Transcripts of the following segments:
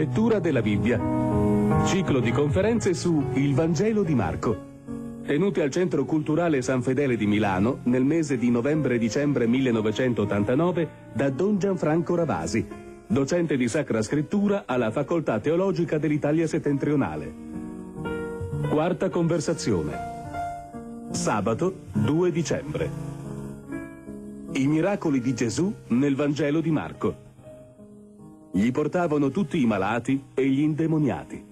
Lettura della Bibbia. Ciclo di conferenze su Il Vangelo di Marco. Tenute al Centro Culturale San Fedele di Milano nel mese di novembre-dicembre 1989 da Don Gianfranco Ravasi, docente di Sacra Scrittura alla Facoltà Teologica dell'Italia Settentrionale. Quarta conversazione. Sabato 2 dicembre. I miracoli di Gesù nel Vangelo di Marco. Gli portavano tutti i malati e gli indemoniati.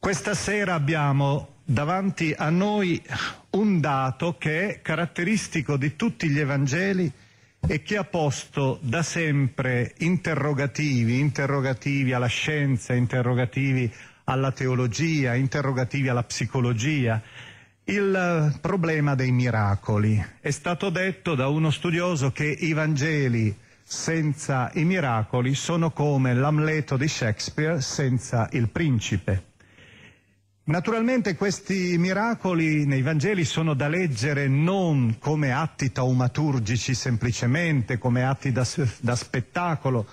Questa sera abbiamo davanti a noi un dato che è caratteristico di tutti gli Evangeli e che ha posto da sempre interrogativi, interrogativi alla scienza, interrogativi alla teologia, interrogativi alla psicologia, il problema dei miracoli. È stato detto da uno studioso che i Vangeli senza i miracoli sono come l'Amleto di Shakespeare senza il principe. Naturalmente questi miracoli nei Vangeli sono da leggere non come atti taumaturgici semplicemente, come atti da, da spettacolo.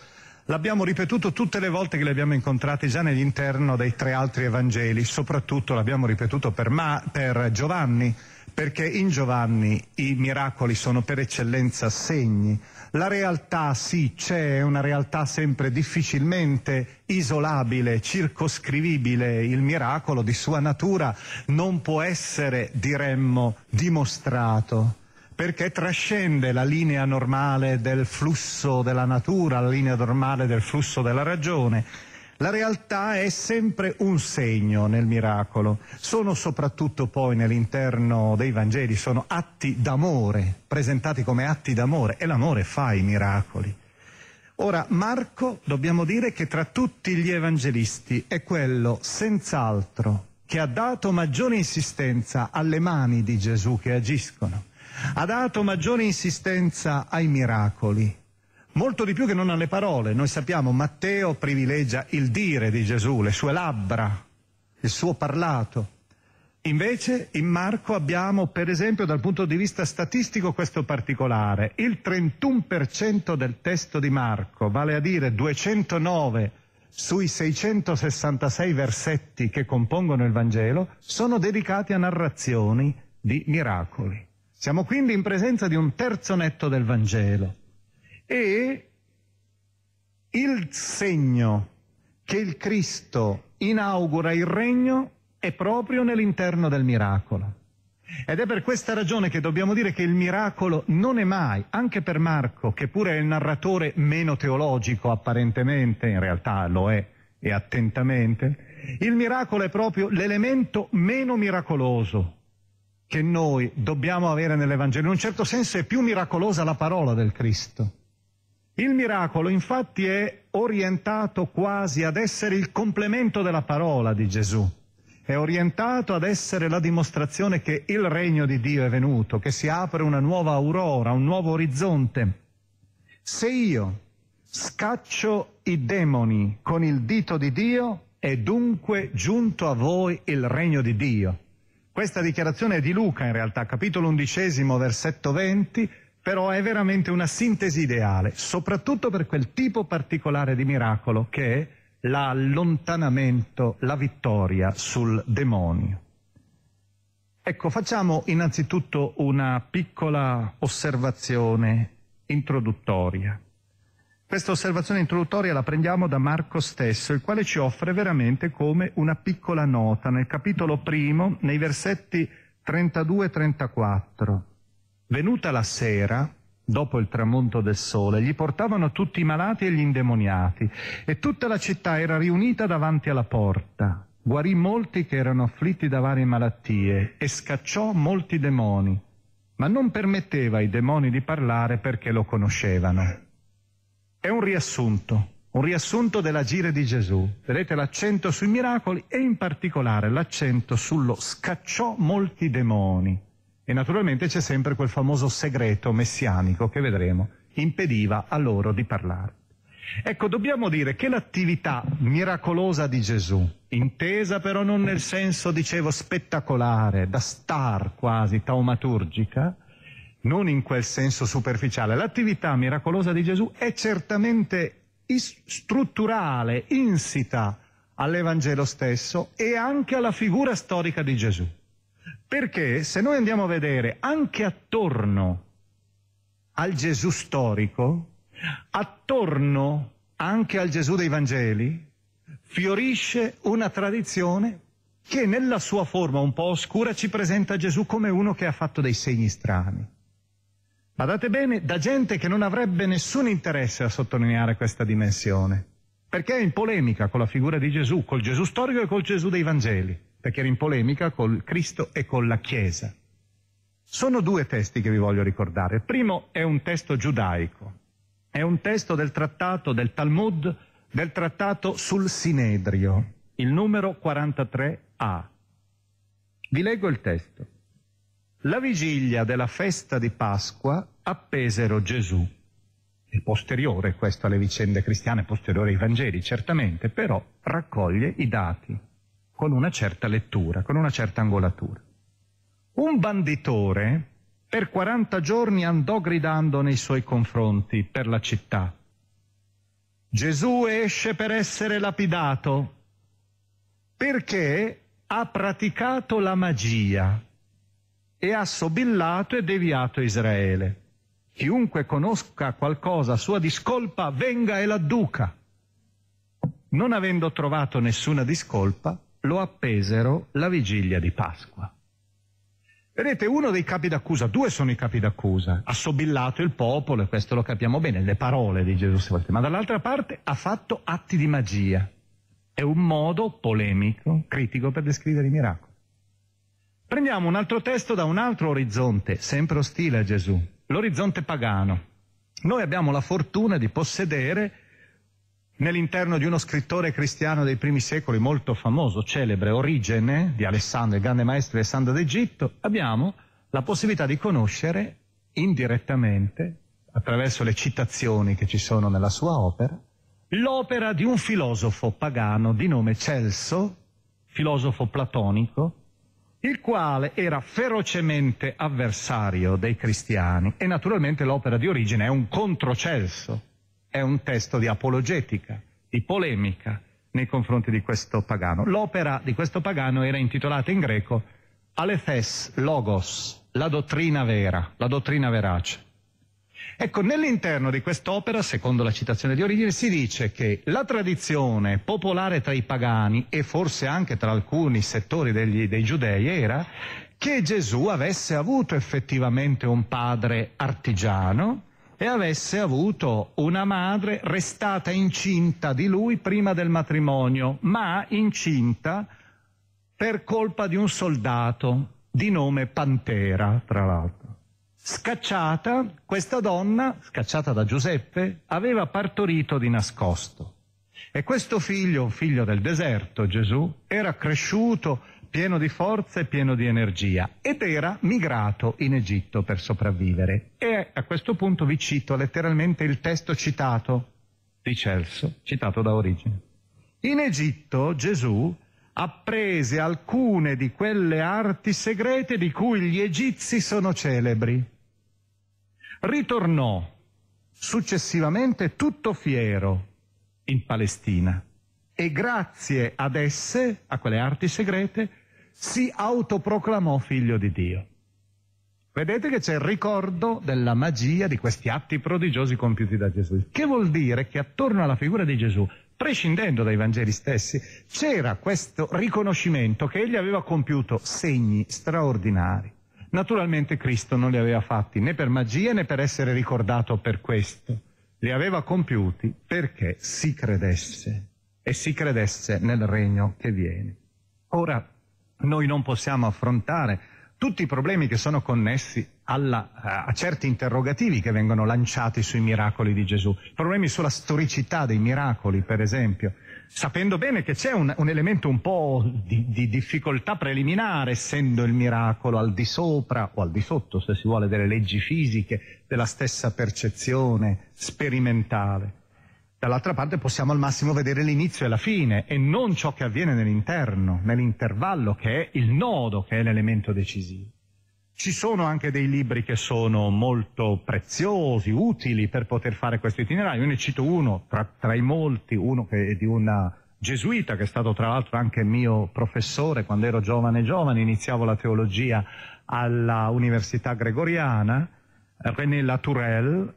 L'abbiamo ripetuto tutte le volte che li abbiamo incontrati già nell'interno dei tre altri Evangeli, soprattutto l'abbiamo ripetuto per, Ma, per Giovanni, perché in Giovanni i miracoli sono per eccellenza segni la realtà sì c'è, è una realtà sempre difficilmente isolabile, circoscrivibile. Il miracolo di sua natura non può essere, diremmo, dimostrato perché trascende la linea normale del flusso della natura, la linea normale del flusso della ragione la realtà è sempre un segno nel miracolo, sono soprattutto poi nell'interno dei Vangeli, sono atti d'amore, presentati come atti d'amore e l'amore fa i miracoli. Ora Marco dobbiamo dire che tra tutti gli evangelisti è quello senz'altro che ha dato maggiore insistenza alle mani di Gesù che agiscono, ha dato maggiore insistenza ai miracoli, molto di più che non alle parole. Noi sappiamo che Matteo privilegia il dire di Gesù, le sue labbra, il suo parlato. Invece in Marco abbiamo, per esempio, dal punto di vista statistico questo particolare. Il 31% del testo di Marco, vale a dire 209 sui 666 versetti che compongono il Vangelo, sono dedicati a narrazioni di miracoli. Siamo quindi in presenza di un terzo netto del Vangelo e il segno che il Cristo inaugura il regno è proprio nell'interno del miracolo. Ed è per questa ragione che dobbiamo dire che il miracolo non è mai, anche per Marco, che pure è il narratore meno teologico apparentemente, in realtà lo è e attentamente, il miracolo è proprio l'elemento meno miracoloso che noi dobbiamo avere nell'Evangelo. In un certo senso è più miracolosa la parola del Cristo il miracolo infatti è orientato quasi ad essere il complemento della parola di Gesù, è orientato ad essere la dimostrazione che il regno di Dio è venuto, che si apre una nuova aurora, un nuovo orizzonte. Se io scaccio i demoni con il dito di Dio, è dunque giunto a voi il regno di Dio. Questa dichiarazione è di Luca in realtà, capitolo undicesimo, versetto 20, però è veramente una sintesi ideale, soprattutto per quel tipo particolare di miracolo che è l'allontanamento, la vittoria sul demonio. Ecco, facciamo innanzitutto una piccola osservazione introduttoria. Questa osservazione introduttoria la prendiamo da Marco stesso, il quale ci offre veramente come una piccola nota nel capitolo primo, nei versetti 32 e 34. Venuta la sera, dopo il tramonto del sole, gli portavano tutti i malati e gli indemoniati, e tutta la città era riunita davanti alla porta. Guarì molti che erano afflitti da varie malattie e scacciò molti demoni, ma non permetteva ai demoni di parlare perché lo conoscevano. È un riassunto, un riassunto dell'agire di Gesù. Vedete l'accento sui miracoli e in particolare l'accento sullo scacciò molti demoni. E naturalmente c'è sempre quel famoso segreto messianico che vedremo impediva a loro di parlare. Ecco, dobbiamo dire che l'attività miracolosa di Gesù, intesa però non nel senso, dicevo, spettacolare, da star quasi, taumaturgica, non in quel senso superficiale, l'attività miracolosa di Gesù è certamente is- strutturale, insita all'Evangelo stesso e anche alla figura storica di Gesù. Perché se noi andiamo a vedere anche attorno al Gesù storico, attorno anche al Gesù dei Vangeli, fiorisce una tradizione che nella sua forma un po' oscura ci presenta Gesù come uno che ha fatto dei segni strani. Badate bene, da gente che non avrebbe nessun interesse a sottolineare questa dimensione, perché è in polemica con la figura di Gesù, col Gesù storico e col Gesù dei Vangeli perché era in polemica col Cristo e con la Chiesa. Sono due testi che vi voglio ricordare. Il primo è un testo giudaico, è un testo del trattato del Talmud, del trattato sul Sinedrio, il numero 43a. Vi leggo il testo. La vigilia della festa di Pasqua appesero Gesù. È posteriore questo alle vicende cristiane, posteriore ai Vangeli, certamente, però raccoglie i dati con una certa lettura, con una certa angolatura. Un banditore per 40 giorni andò gridando nei suoi confronti per la città. Gesù esce per essere lapidato perché ha praticato la magia e ha sobillato e deviato Israele. Chiunque conosca qualcosa sua discolpa venga e l'adduca. Non avendo trovato nessuna discolpa, lo appesero la vigilia di Pasqua. Vedete, uno dei capi d'accusa, due sono i capi d'accusa, ha sobillato il popolo, e questo lo capiamo bene, le parole di Gesù, ma dall'altra parte ha fatto atti di magia. È un modo polemico, critico per descrivere i miracoli. Prendiamo un altro testo da un altro orizzonte, sempre ostile a Gesù, l'orizzonte pagano. Noi abbiamo la fortuna di possedere nell'interno di uno scrittore cristiano dei primi secoli molto famoso, celebre, Origene, di Alessandro, il grande maestro Alessandro d'Egitto, abbiamo la possibilità di conoscere indirettamente, attraverso le citazioni che ci sono nella sua opera, l'opera di un filosofo pagano di nome Celso, filosofo platonico, il quale era ferocemente avversario dei cristiani e naturalmente l'opera di Origene è un controcelso è un testo di apologetica, di polemica nei confronti di questo pagano. L'opera di questo pagano era intitolata in greco Alethes Logos, la dottrina vera, la dottrina verace. Ecco, nell'interno di quest'opera, secondo la citazione di origine, si dice che la tradizione popolare tra i pagani e forse anche tra alcuni settori degli, dei giudei era che Gesù avesse avuto effettivamente un padre artigiano, e avesse avuto una madre restata incinta di lui prima del matrimonio, ma incinta per colpa di un soldato di nome Pantera, tra l'altro. Scacciata, questa donna, scacciata da Giuseppe, aveva partorito di nascosto. E questo figlio, figlio del deserto, Gesù, era cresciuto pieno di forza e pieno di energia, ed era migrato in Egitto per sopravvivere. E a questo punto vi cito letteralmente il testo citato di Celso, citato da origine. In Egitto Gesù apprese alcune di quelle arti segrete di cui gli egizi sono celebri. Ritornò successivamente tutto fiero in Palestina e grazie ad esse, a quelle arti segrete, si autoproclamò figlio di Dio. Vedete che c'è il ricordo della magia di questi atti prodigiosi compiuti da Gesù, che vuol dire che attorno alla figura di Gesù, prescindendo dai Vangeli stessi, c'era questo riconoscimento che egli aveva compiuto segni straordinari. Naturalmente Cristo non li aveva fatti né per magia né per essere ricordato per questo, li aveva compiuti perché si credesse e si credesse nel regno che viene. Ora, noi non possiamo affrontare tutti i problemi che sono connessi alla, eh, a certi interrogativi che vengono lanciati sui miracoli di Gesù, problemi sulla storicità dei miracoli, per esempio, sapendo bene che c'è un, un elemento un po' di, di, difficoltà preliminare, essendo il miracolo al di sopra o al di sotto, se si vuole, delle leggi fisiche, della stessa percezione sperimentale dall'altra parte possiamo al massimo vedere l'inizio e la fine e non ciò che avviene nell'interno, nell'intervallo che è il nodo, che è l'elemento decisivo. Ci sono anche dei libri che sono molto preziosi, utili per poter fare questo itinerario. Io ne cito uno tra, tra i molti, uno che è di una gesuita, che è stato tra l'altro anche mio professore quando ero giovane giovane, iniziavo la teologia alla Università Gregoriana, René Latourelle,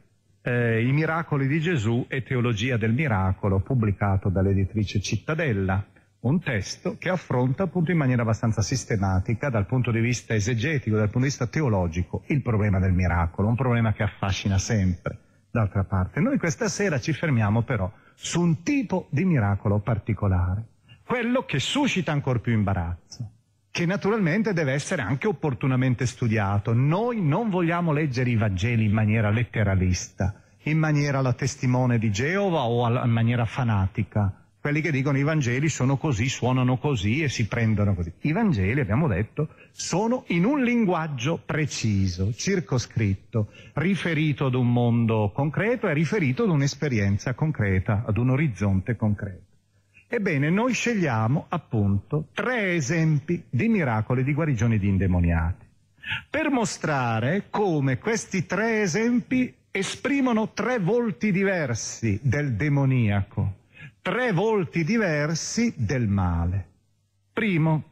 eh, I miracoli di Gesù e teologia del miracolo, pubblicato dall'editrice Cittadella, un testo che affronta appunto in maniera abbastanza sistematica dal punto di vista esegetico, dal punto di vista teologico, il problema del miracolo, un problema che affascina sempre. D'altra parte, noi questa sera ci fermiamo però su un tipo di miracolo particolare, quello che suscita ancora più imbarazzo, che naturalmente deve essere anche opportunamente studiato. Noi non vogliamo leggere i Vangeli in maniera letteralista, in maniera la testimone di Geova o in maniera fanatica. Quelli che dicono i Vangeli sono così, suonano così e si prendono così. I Vangeli, abbiamo detto, sono in un linguaggio preciso, circoscritto, riferito ad un mondo concreto e riferito ad un'esperienza concreta, ad un orizzonte concreto. Ebbene, noi scegliamo appunto tre esempi di miracoli di guarigione di indemoniati, per mostrare come questi tre esempi esprimono tre volti diversi del demoniaco, tre volti diversi del male. Primo,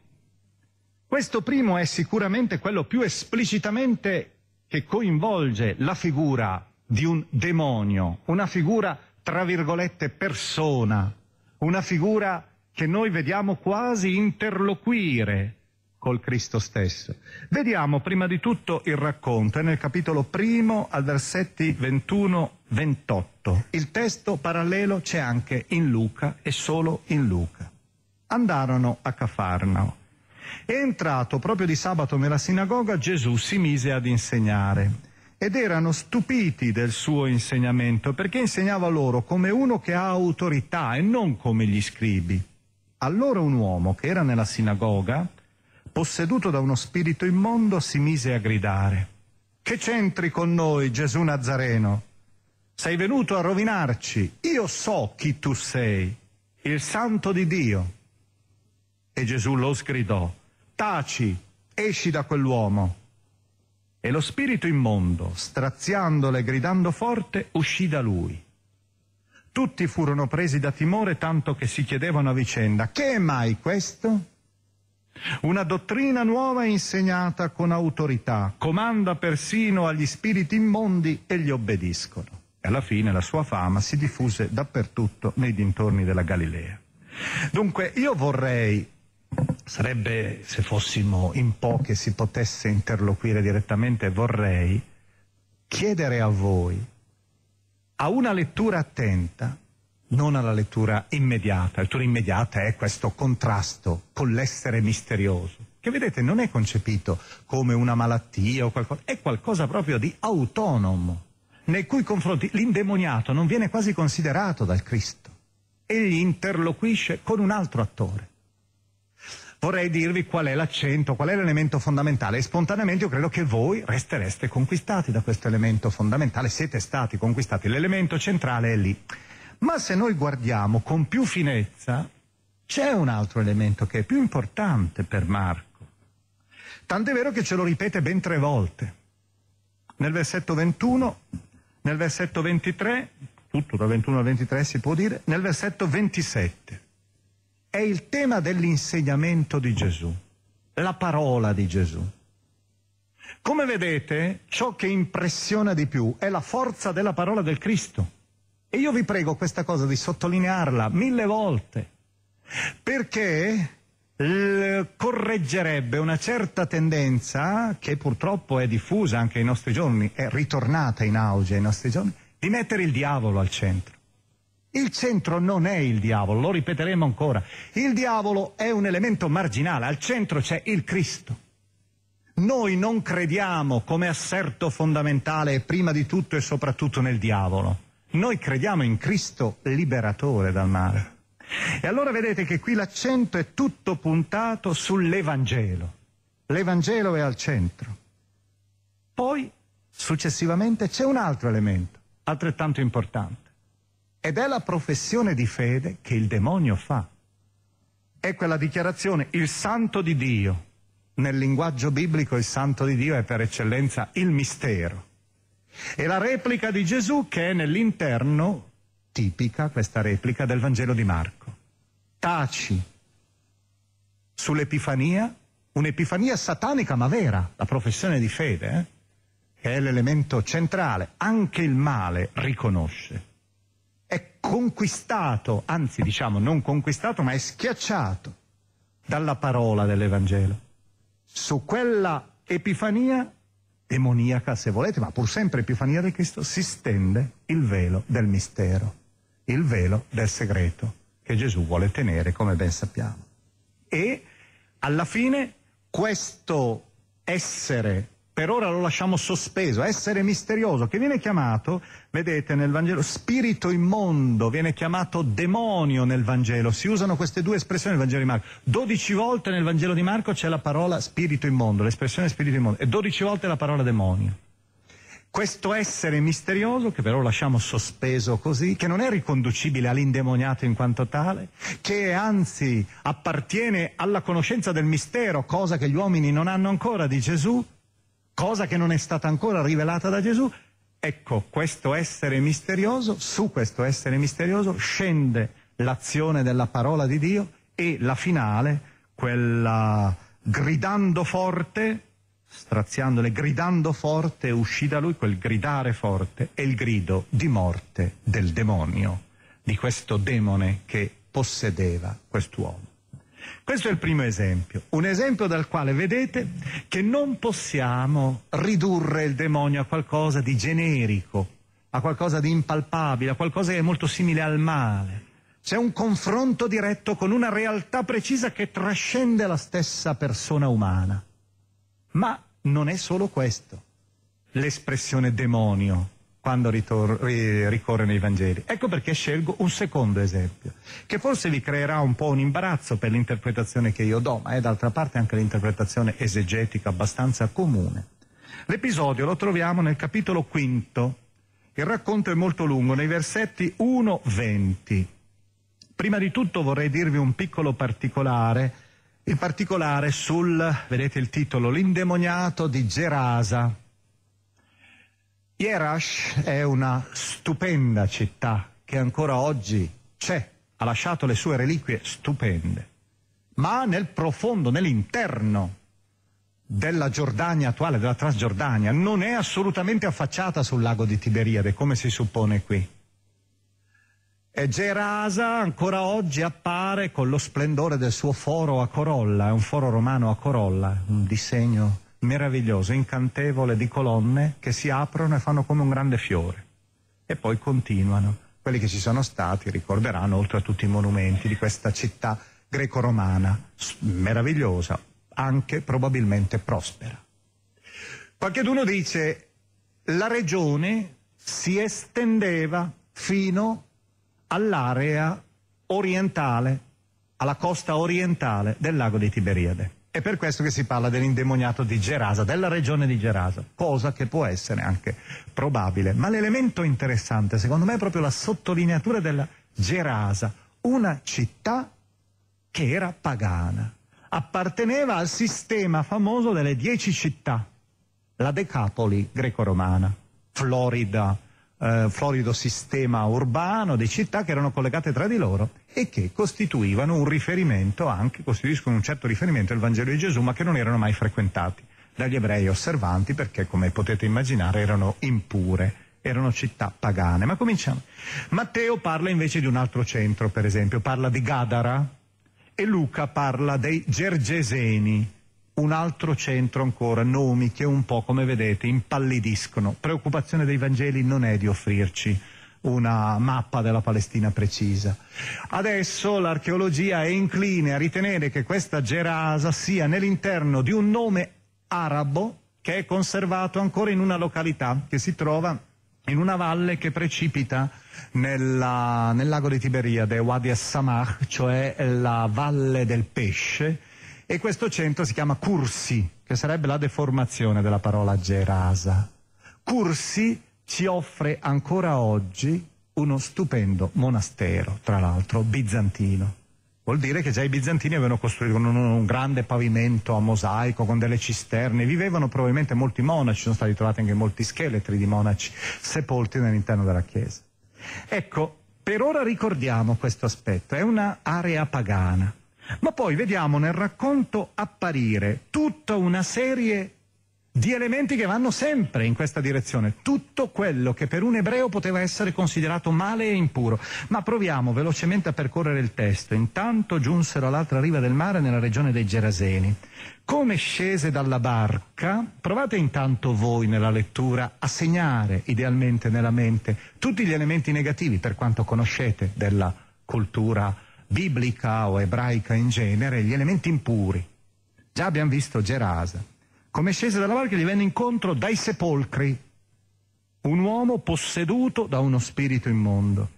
questo primo è sicuramente quello più esplicitamente che coinvolge la figura di un demonio, una figura tra virgolette persona, una figura che noi vediamo quasi interloquire col Cristo stesso. Vediamo prima di tutto il racconto, è nel capitolo primo al versetti 21-28. Il testo parallelo c'è anche in Luca e solo in Luca. Andarono a Cafarnao. Entrato proprio di sabato nella sinagoga, Gesù si mise ad insegnare ed erano stupiti del suo insegnamento perché insegnava loro come uno che ha autorità e non come gli scribi. Allora un uomo che era nella sinagoga, posseduto da uno spirito immondo, si mise a gridare Che c'entri con noi, Gesù Nazareno? Sei venuto a rovinarci, io so chi tu sei, il santo di Dio. E Gesù lo sgridò, taci, esci da quell'uomo. E lo spirito immondo, straziandole e gridando forte, uscì da lui. Tutti furono presi da timore tanto che si chiedevano a vicenda, che è mai questo? Una dottrina nuova insegnata con autorità, comanda persino agli spiriti immondi e gli obbediscono. E alla fine la sua fama si diffuse dappertutto nei dintorni della Galilea. Dunque io vorrei Sarebbe, se fossimo in pochi, si potesse interloquire direttamente, vorrei chiedere a voi, a una lettura attenta, non alla lettura immediata. La lettura immediata è questo contrasto con l'essere misterioso, che vedete non è concepito come una malattia o qualcosa, è qualcosa proprio di autonomo, nei cui confronti l'indemoniato non viene quasi considerato dal Cristo. Egli interloquisce con un altro attore vorrei dirvi qual è l'accento, qual è l'elemento fondamentale e spontaneamente io credo che voi restereste conquistati da questo elemento fondamentale, siete stati conquistati, l'elemento centrale è lì. Ma se noi guardiamo con più finezza, c'è un altro elemento che è più importante per Marco. Tant'è vero che ce lo ripete ben tre volte. Nel versetto 21, nel versetto 23, tutto da 21 al 23 si può dire, nel versetto 27 è il tema dell'insegnamento di Gesù, la parola di Gesù. Come vedete, ciò che impressiona di più è la forza della parola del Cristo. E io vi prego questa cosa di sottolinearla mille volte, perché correggerebbe una certa tendenza che purtroppo è diffusa anche ai nostri giorni, è ritornata in auge ai nostri giorni, di mettere il diavolo al centro. Il centro non è il diavolo, lo ripeteremo ancora. Il diavolo è un elemento marginale, al centro c'è il Cristo. Noi non crediamo come asserto fondamentale prima di tutto e soprattutto nel diavolo. Noi crediamo in Cristo liberatore dal male. E allora vedete che qui l'accento è tutto puntato sull'Evangelo. L'Evangelo è al centro. Poi, successivamente, c'è un altro elemento, altrettanto importante. Ed è la professione di fede che il demonio fa. È quella dichiarazione, il santo di Dio. Nel linguaggio biblico il santo di Dio è per eccellenza il mistero. E la replica di Gesù che è nell'interno, tipica questa replica del Vangelo di Marco. Taci sull'Epifania, un'Epifania satanica ma vera, la professione di fede, eh? che è l'elemento centrale, anche il male riconosce è conquistato, anzi diciamo non conquistato, ma è schiacciato dalla parola dell'Evangelo. Su quella epifania demoniaca, se volete, ma pur sempre epifania di Cristo, si stende il velo del mistero, il velo del segreto che Gesù vuole tenere, come ben sappiamo. E alla fine questo essere per ora lo lasciamo sospeso, essere misterioso, che viene chiamato, vedete nel Vangelo, spirito immondo, viene chiamato demonio nel Vangelo, si usano queste due espressioni nel Vangelo di Marco. 12 volte nel Vangelo di Marco c'è la parola spirito immondo, l'espressione spirito immondo, e 12 volte la parola demonio. Questo essere misterioso, che però lasciamo sospeso così, che non è riconducibile all'indemoniato in quanto tale, che anzi appartiene alla conoscenza del mistero, cosa che gli uomini non hanno ancora di Gesù, cosa che non è stata ancora rivelata da Gesù, ecco questo essere misterioso, su questo essere misterioso scende l'azione della parola di Dio e la finale, quella gridando forte, straziandole, gridando forte uscì da lui quel gridare forte e il grido di morte del demonio, di questo demone che possedeva quest'uomo. Questo è il primo esempio, un esempio dal quale vedete che non possiamo ridurre il demonio a qualcosa di generico, a qualcosa di impalpabile, a qualcosa che è molto simile al male. C'è un confronto diretto con una realtà precisa che trascende la stessa persona umana. Ma non è solo questo l'espressione demonio quando ritor- ri- ricorrono i Vangeli. Ecco perché scelgo un secondo esempio, che forse vi creerà un po' un imbarazzo per l'interpretazione che io do, ma è d'altra parte anche l'interpretazione esegetica abbastanza comune. L'episodio lo troviamo nel capitolo quinto. Il racconto è molto lungo, nei versetti 1-20. Prima di tutto vorrei dirvi un piccolo particolare, in particolare sul, vedete il titolo, l'indemoniato di Gerasa, Yerash è una stupenda città che ancora oggi c'è, ha lasciato le sue reliquie stupende, ma nel profondo, nell'interno della Giordania attuale, della Transgiordania, non è assolutamente affacciata sul lago di Tiberiade, come si suppone qui. E Gerasa ancora oggi appare con lo splendore del suo foro a corolla, è un foro romano a corolla, un disegno meraviglioso, incantevole di colonne che si aprono e fanno come un grande fiore e poi continuano. Quelli che ci sono stati ricorderanno, oltre a tutti i monumenti, di questa città greco-romana, meravigliosa, anche probabilmente prospera. Qualche Qualcheduno dice la regione si estendeva fino all'area orientale, alla costa orientale del lago di Tiberiade. È per questo che si parla dell'indemoniato di Gerasa, della regione di Gerasa, cosa che può essere anche probabile. Ma l'elemento interessante, secondo me, è proprio la sottolineatura della Gerasa, una città che era pagana, apparteneva al sistema famoso delle dieci città, la Decapoli greco-romana, Florida, eh, florido sistema urbano di città che erano collegate tra di loro e che costituivano un riferimento anche, costituiscono un certo riferimento al Vangelo di Gesù, ma che non erano mai frequentati dagli ebrei osservanti perché, come potete immaginare, erano impure erano città pagane. Ma cominciamo. Matteo parla invece di un altro centro, per esempio, parla di Gadara e Luca parla dei Gergeseni un altro centro ancora, nomi che un po' come vedete impallidiscono. Preoccupazione dei Vangeli non è di offrirci una mappa della Palestina precisa. Adesso l'archeologia è incline a ritenere che questa Gerasa sia nell'interno di un nome arabo che è conservato ancora in una località che si trova in una valle che precipita nella, nel lago di Tiberiade, Wadi as samah cioè la valle del pesce, e questo centro si chiama cursi, che sarebbe la deformazione della parola gerasa. Cursi ci offre ancora oggi uno stupendo monastero, tra l'altro bizantino. Vuol dire che già i bizantini avevano costruito un, un, grande pavimento a mosaico con delle cisterne, vivevano probabilmente molti monaci, sono stati trovati anche molti scheletri di monaci sepolti all'interno della chiesa. Ecco, per ora ricordiamo questo aspetto, è un'area pagana ma poi vediamo nel racconto apparire tutta una serie di elementi che vanno sempre in questa direzione, tutto quello che per un ebreo poteva essere considerato male e impuro. Ma proviamo velocemente a percorrere il testo. Intanto giunsero all'altra riva del mare nella regione dei Geraseni. Come scese dalla barca, provate intanto voi nella lettura a segnare idealmente nella mente tutti gli elementi negativi, per quanto conoscete, della cultura biblica o ebraica in genere, gli elementi impuri. Già abbiamo visto Gerasa. Come scese dalla barca gli venne incontro dai sepolcri un uomo posseduto da uno spirito immondo.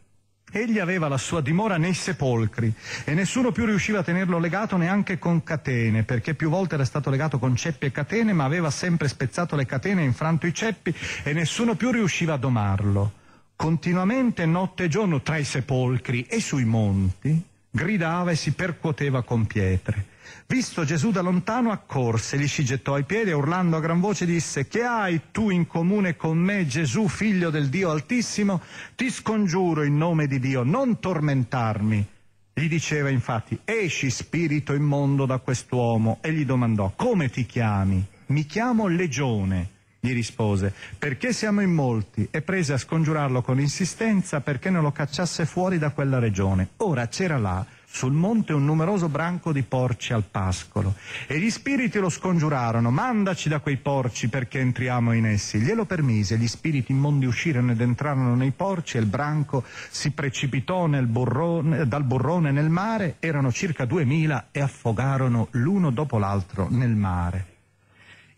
Egli aveva la sua dimora nei sepolcri e nessuno più riusciva a tenerlo legato neanche con catene, perché più volte era stato legato con ceppi e catene, ma aveva sempre spezzato le catene, e infranto i ceppi e nessuno più riusciva a domarlo. Continuamente notte e giorno tra i sepolcri e sui monti gridava e si percuoteva con pietre. Visto Gesù da lontano, accorse, gli si gettò ai piedi e urlando a gran voce disse, Che hai tu in comune con me, Gesù, figlio del Dio Altissimo? Ti scongiuro in nome di Dio, non tormentarmi. Gli diceva infatti, esci spirito immondo da quest'uomo, e gli domandò, Come ti chiami? Mi chiamo Legione gli rispose, perché siamo in molti, e prese a scongiurarlo con insistenza perché non lo cacciasse fuori da quella regione. Ora c'era là, sul monte, un numeroso branco di porci al pascolo, e gli spiriti lo scongiurarono, mandaci da quei porci perché entriamo in essi. Glielo permise, gli spiriti immondi uscirono ed entrarono nei porci, e il branco si precipitò burrone, dal burrone nel mare, erano circa duemila e affogarono l'uno dopo l'altro nel mare.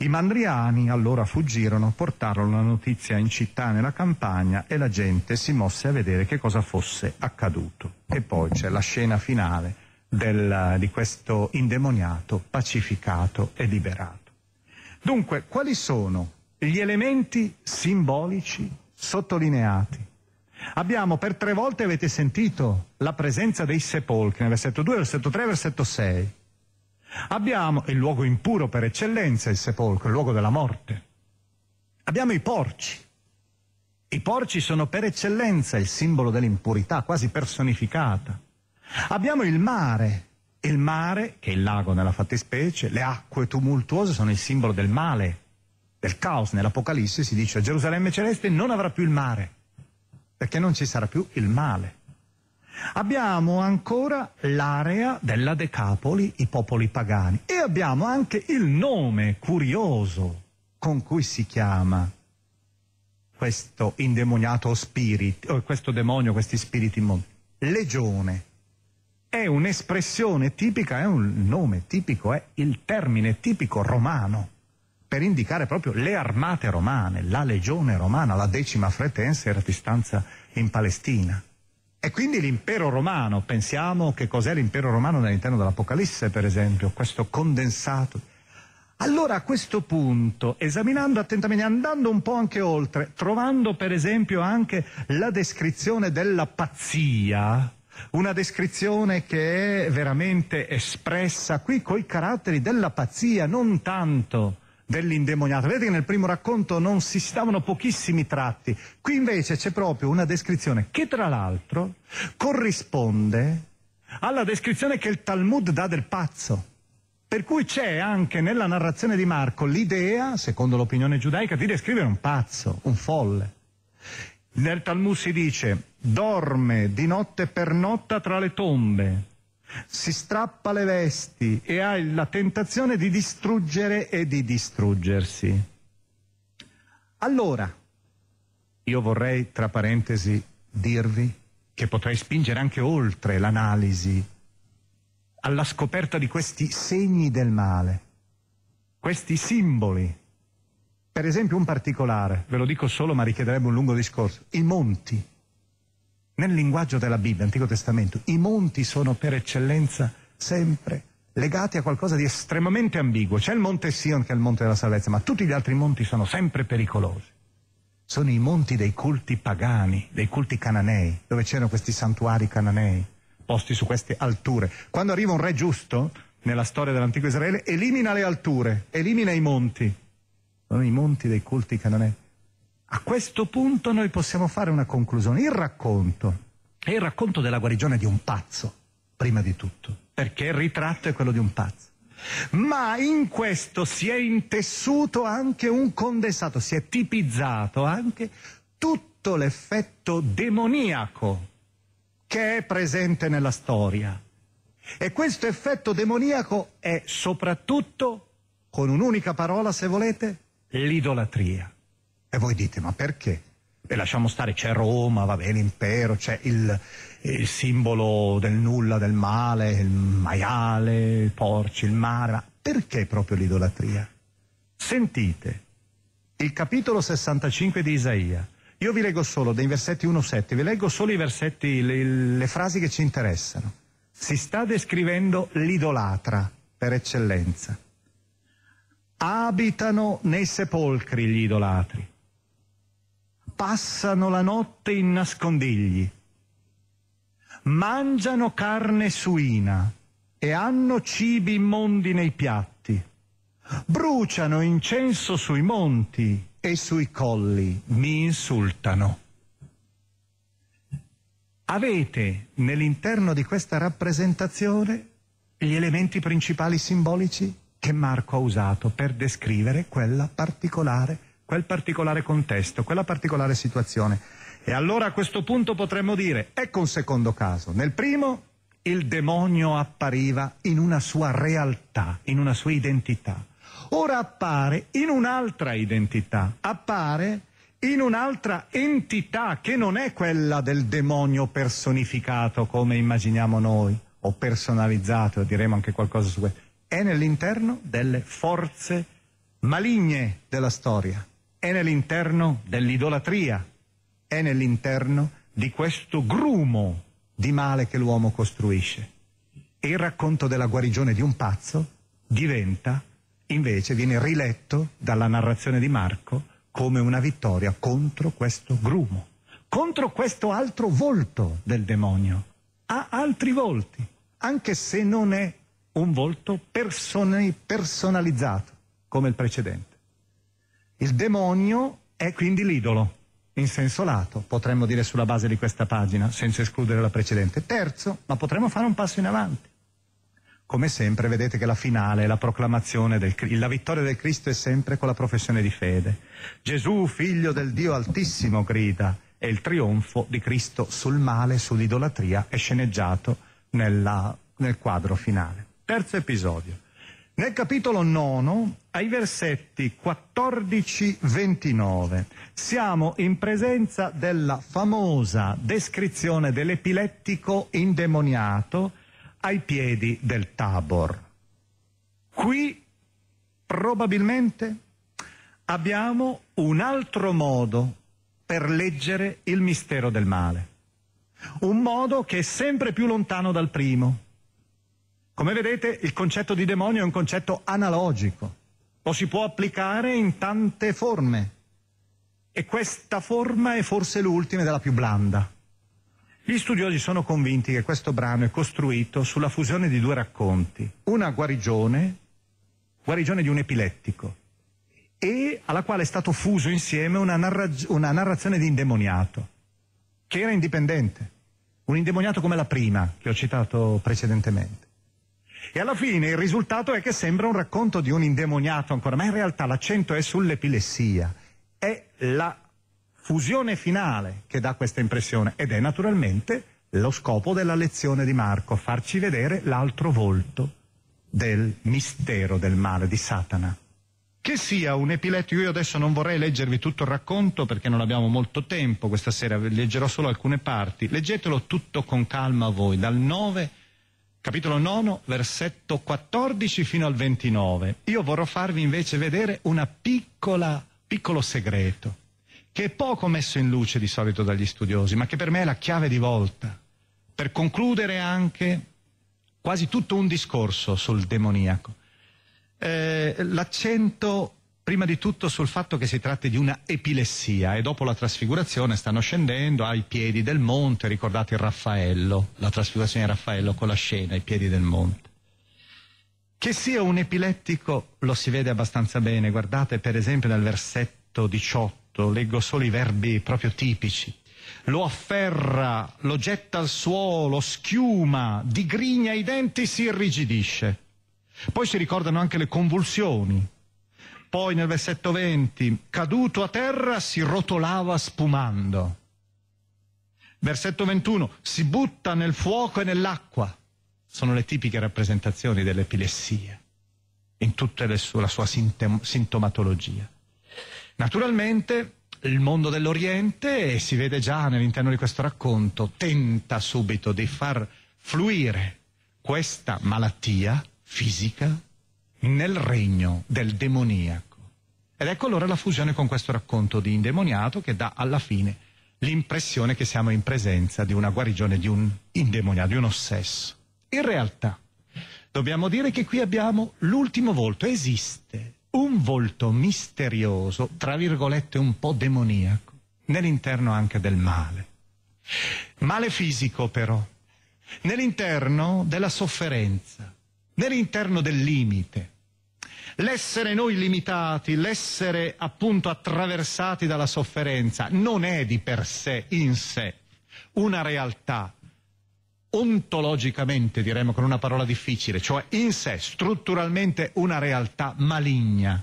I mandriani allora fuggirono, portarono la notizia in città, nella campagna e la gente si mosse a vedere che cosa fosse accaduto. E poi c'è la scena finale del, di questo indemoniato pacificato e liberato. Dunque, quali sono gli elementi simbolici sottolineati? Abbiamo per tre volte, avete sentito, la presenza dei sepolcri, nel versetto 2, versetto 3, versetto 6 Abbiamo il luogo impuro per eccellenza, il sepolcro, il luogo della morte. Abbiamo i porci. I porci sono per eccellenza il simbolo dell'impurità, quasi personificata. Abbiamo il mare. Il mare, che è il lago nella fattispecie, le acque tumultuose sono il simbolo del male, del caos. Nell'Apocalisse si dice a Gerusalemme celeste non avrà più il mare, perché non ci sarà più il male. Abbiamo ancora l'area della Decapoli, i popoli pagani, e abbiamo anche il nome curioso con cui si chiama questo indemoniato spirito, o eh, questo demonio, questi spiriti immondi. Legione. È un'espressione tipica, è un nome tipico, è il termine tipico romano per indicare proprio le armate romane, la legione romana, la decima fretense era a distanza in Palestina. E quindi l'impero romano, pensiamo che cos'è l'impero romano all'interno dell'Apocalisse, per esempio, questo condensato. Allora a questo punto, esaminando attentamente, andando un po' anche oltre, trovando per esempio anche la descrizione della pazzia, una descrizione che è veramente espressa qui coi caratteri della pazzia, non tanto dell'indemoniato. Vedete che nel primo racconto non si stavano pochissimi tratti, qui invece c'è proprio una descrizione che tra l'altro corrisponde alla descrizione che il Talmud dà del pazzo. Per cui c'è anche nella narrazione di Marco l'idea, secondo l'opinione giudaica, di descrivere un pazzo, un folle. Nel Talmud si dice dorme di notte per notte tra le tombe, si strappa le vesti e ha la tentazione di distruggere e di distruggersi. Allora, io vorrei, tra parentesi, dirvi che potrei spingere anche oltre l'analisi alla scoperta di questi segni del male, questi simboli. Per esempio un particolare, ve lo dico solo ma richiederebbe un lungo discorso, i monti. Nel linguaggio della Bibbia, Antico Testamento, i monti sono per eccellenza sempre legati a qualcosa di estremamente ambiguo. C'è il monte Sion che è il monte della salvezza, ma tutti gli altri monti sono sempre pericolosi. Sono i monti dei culti pagani, dei culti cananei, dove c'erano questi santuari cananei, posti su queste alture. Quando arriva un re giusto, nella storia dell'antico Israele, elimina le alture, elimina i monti. Sono i monti dei culti cananei. A questo punto noi possiamo fare una conclusione. Il racconto è il racconto della guarigione di un pazzo, prima di tutto, perché il ritratto è quello di un pazzo. Ma in questo si è intessuto anche un condensato, si è tipizzato anche tutto l'effetto demoniaco che è presente nella storia. E questo effetto demoniaco è soprattutto, con un'unica parola se volete, l'idolatria. E voi dite, ma perché? Beh, lasciamo stare, c'è Roma, va bene, l'impero, c'è il, il, simbolo del nulla, del male, il maiale, il porci, il mare, ma perché proprio l'idolatria? Sentite, il capitolo 65 di Isaia, io vi leggo solo dei versetti 1-7, vi leggo solo i versetti, le, le frasi che ci interessano. Si sta descrivendo l'idolatra per eccellenza. Abitano nei sepolcri gli idolatri passano la notte in nascondigli, mangiano carne suina e hanno cibi immondi nei piatti, bruciano incenso sui monti e sui colli, mi insultano. Avete nell'interno di questa rappresentazione gli elementi principali simbolici che Marco ha usato per descrivere quella particolare quel particolare contesto, quella particolare situazione. E allora a questo punto potremmo dire, ecco un secondo caso. Nel primo il demonio appariva in una sua realtà, in una sua identità. Ora appare in un'altra identità, appare in un'altra entità che non è quella del demonio personificato come immaginiamo noi, o personalizzato, diremo anche qualcosa su questo, è nell'interno delle forze maligne della storia è nell'interno dell'idolatria, è nell'interno di questo grumo di male che l'uomo costruisce. E il racconto della guarigione di un pazzo diventa, invece, viene riletto dalla narrazione di Marco come una vittoria contro questo grumo, contro questo altro volto del demonio. Ha altri volti, anche se non è un volto personalizzato come il precedente. Il demonio è quindi l'idolo, in senso lato, potremmo dire sulla base di questa pagina, senza escludere la precedente. Terzo, ma potremmo fare un passo in avanti. Come sempre vedete che la finale, la proclamazione, del, la vittoria del Cristo è sempre con la professione di fede. Gesù, figlio del Dio altissimo, grida, e il trionfo di Cristo sul male, sull'idolatria, è sceneggiato nella, nel quadro finale. Terzo episodio. Nel capitolo 9, ai versetti 14-29, siamo in presenza della famosa descrizione dell'epilettico indemoniato ai piedi del Tabor. Qui probabilmente abbiamo un altro modo per leggere il mistero del male, un modo che è sempre più lontano dal primo come vedete il concetto di demonio è un concetto analogico, lo si può applicare in tante forme e questa forma è forse l'ultima ed è la più blanda. Gli studiosi sono convinti che questo brano è costruito sulla fusione di due racconti, una guarigione, guarigione di un epilettico, e alla quale è stato fuso insieme una, narra- una, narrazione di indemoniato, che era indipendente, un indemoniato come la prima che ho citato precedentemente. E alla fine il risultato è che sembra un racconto di un indemoniato ancora, ma in realtà l'accento è sull'epilessia. È la fusione finale che dà questa impressione ed è naturalmente lo scopo della lezione di Marco, farci vedere l'altro volto del mistero del male di Satana. Che sia un epilettico, io adesso non vorrei leggervi tutto il racconto perché non abbiamo molto tempo questa sera, leggerò solo alcune parti. Leggetelo tutto con calma voi, dal 9 capitolo 9, versetto 14 fino al 29. Io vorrò farvi invece vedere un piccolo segreto, che è poco messo in luce di solito dagli studiosi, ma che per me è la chiave di volta, per concludere anche quasi tutto un discorso sul demoniaco. Eh, l'accento prima di tutto sul fatto che si tratti di una epilessia e dopo la trasfigurazione stanno scendendo ai piedi del monte, ricordate il Raffaello, la trasfigurazione di Raffaello con la scena ai piedi del monte. Che sia un epilettico lo si vede abbastanza bene, guardate per esempio nel versetto 18, leggo solo i verbi proprio tipici. Lo afferra, lo getta al suolo, schiuma, digrigna i denti, si irrigidisce. Poi si ricordano anche le convulsioni, poi nel versetto 20, caduto a terra si rotolava spumando. Versetto 21, si butta nel fuoco e nell'acqua. Sono le tipiche rappresentazioni dell'epilessia in tutta la sua sintem- sintomatologia. Naturalmente il mondo dell'Oriente, e si vede già nell'interno di questo racconto, tenta subito di far fluire questa malattia fisica nel regno del demoniaco. Ed ecco allora la fusione con questo racconto di indemoniato che dà alla fine l'impressione che siamo in presenza di una guarigione di un indemoniato, di un ossesso. In realtà dobbiamo dire che qui abbiamo l'ultimo volto, esiste un volto misterioso, tra virgolette un po' demoniaco, nell'interno anche del male. Male fisico però, nell'interno della sofferenza, nell'interno del limite, L'essere noi limitati, l'essere appunto attraversati dalla sofferenza, non è di per sé, in sé, una realtà ontologicamente, diremmo con una parola difficile, cioè in sé, strutturalmente una realtà maligna.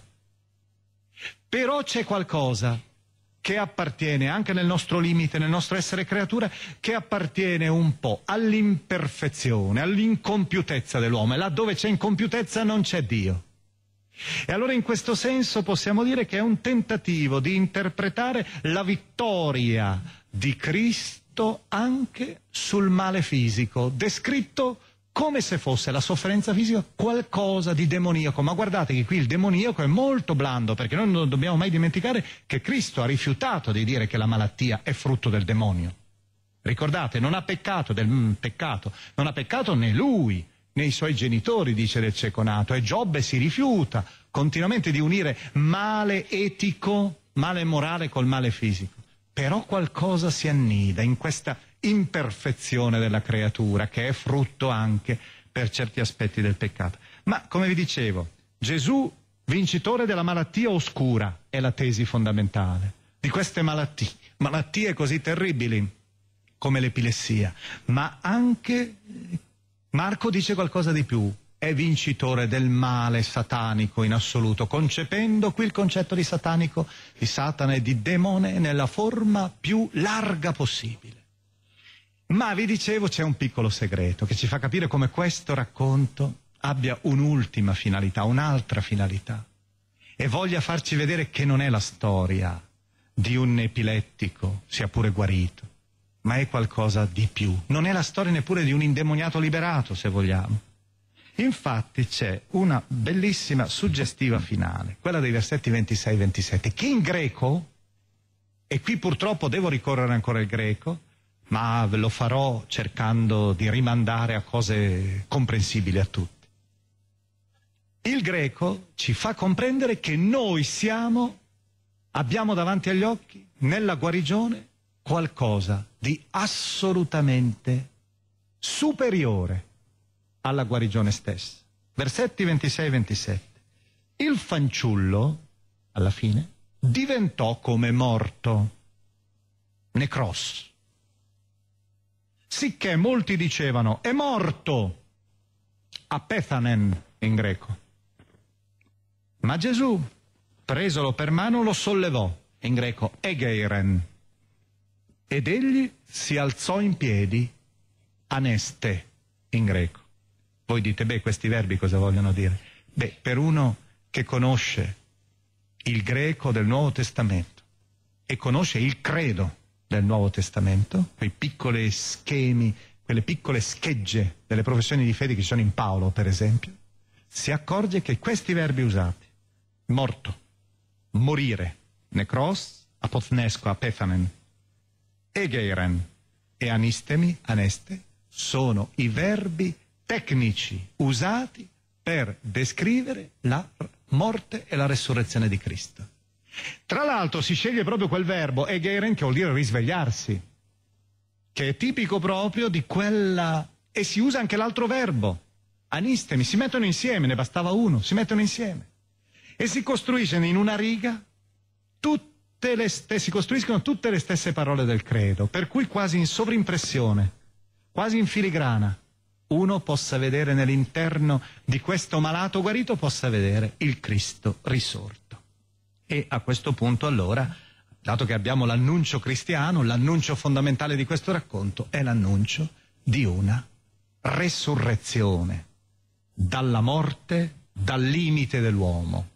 Però c'è qualcosa che appartiene anche nel nostro limite, nel nostro essere creatura, che appartiene un po' all'imperfezione, all'incompiutezza dell'uomo e laddove c'è incompiutezza non c'è Dio. E allora in questo senso possiamo dire che è un tentativo di interpretare la vittoria di Cristo anche sul male fisico, descritto come se fosse la sofferenza fisica qualcosa di demoniaco. Ma guardate che qui il demoniaco è molto blando, perché noi non dobbiamo mai dimenticare che Cristo ha rifiutato di dire che la malattia è frutto del demonio. Ricordate, non ha peccato del mm, peccato, non ha peccato né lui, nei suoi genitori, dice del ceconato, e Giobbe si rifiuta continuamente di unire male etico, male morale col male fisico. Però qualcosa si annida in questa imperfezione della creatura che è frutto anche per certi aspetti del peccato. Ma come vi dicevo, Gesù vincitore della malattia oscura è la tesi fondamentale di queste malattie, malattie così terribili come l'epilessia, ma anche Marco dice qualcosa di più, è vincitore del male satanico in assoluto, concependo qui il concetto di satanico, di Satana e di demone nella forma più larga possibile. Ma vi dicevo c'è un piccolo segreto che ci fa capire come questo racconto abbia un'ultima finalità, un'altra finalità, e voglia farci vedere che non è la storia di un epilettico, sia pure guarito, ma è qualcosa di più. Non è la storia neppure di un indemoniato liberato, se vogliamo. Infatti c'è una bellissima suggestiva finale, quella dei versetti 26-27, che in greco, e qui purtroppo devo ricorrere ancora al greco, ma ve lo farò cercando di rimandare a cose comprensibili a tutti. Il greco ci fa comprendere che noi siamo, abbiamo davanti agli occhi, nella guarigione, qualcosa di assolutamente superiore alla guarigione stessa. Versetti 26-27. e Il fanciullo, alla fine, diventò come morto, necros. Sicché molti dicevano, è morto, apethanen in greco. Ma Gesù, presolo per mano, lo sollevò, in greco egeiren, ed egli si alzò in piedi, aneste in greco. Voi dite, beh, questi verbi cosa vogliono dire? Beh, per uno che conosce il greco del Nuovo Testamento e conosce il credo del Nuovo Testamento, quei piccoli schemi, quelle piccole schegge delle professioni di fede che ci sono in Paolo, per esempio, si accorge che questi verbi usati, morto, morire, necros, apotnesco, apefanen, Egeiren e anistemi, aneste, sono i verbi tecnici usati per descrivere la morte e la resurrezione di Cristo. Tra l'altro si sceglie proprio quel verbo, egeiren, che vuol dire risvegliarsi, che è tipico proprio di quella... e si usa anche l'altro verbo, anistemi, si mettono insieme, ne bastava uno, si mettono insieme. E si costruisce in una riga tutto le, si costruiscono tutte le stesse parole del credo, per cui quasi in sovrimpressione, quasi in filigrana, uno possa vedere nell'interno di questo malato guarito, possa vedere il Cristo risorto. E a questo punto allora, dato che abbiamo l'annuncio cristiano, l'annuncio fondamentale di questo racconto è l'annuncio di una resurrezione dalla morte, dal limite dell'uomo.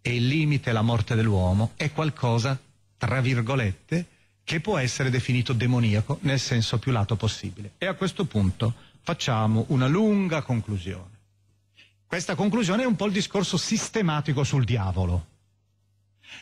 E il limite, la morte dell'uomo, è qualcosa tra virgolette, che può essere definito demoniaco nel senso più lato possibile. E a questo punto facciamo una lunga conclusione. Questa conclusione è un po' il discorso sistematico sul diavolo.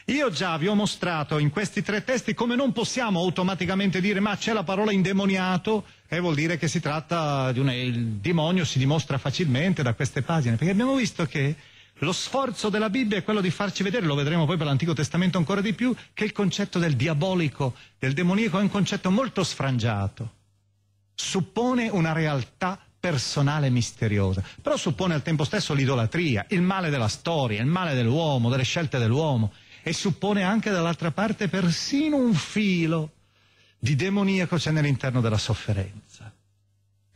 Io già vi ho mostrato in questi tre testi come non possiamo automaticamente dire ma c'è la parola indemoniato e vuol dire che si tratta di un il demonio si dimostra facilmente da queste pagine, perché abbiamo visto che lo sforzo della Bibbia è quello di farci vedere, lo vedremo poi per l'Antico Testamento ancora di più, che il concetto del diabolico, del demoniaco è un concetto molto sfrangiato. Suppone una realtà personale misteriosa, però suppone al tempo stesso l'idolatria, il male della storia, il male dell'uomo, delle scelte dell'uomo e suppone anche dall'altra parte persino un filo di demoniaco c'è nell'interno della sofferenza.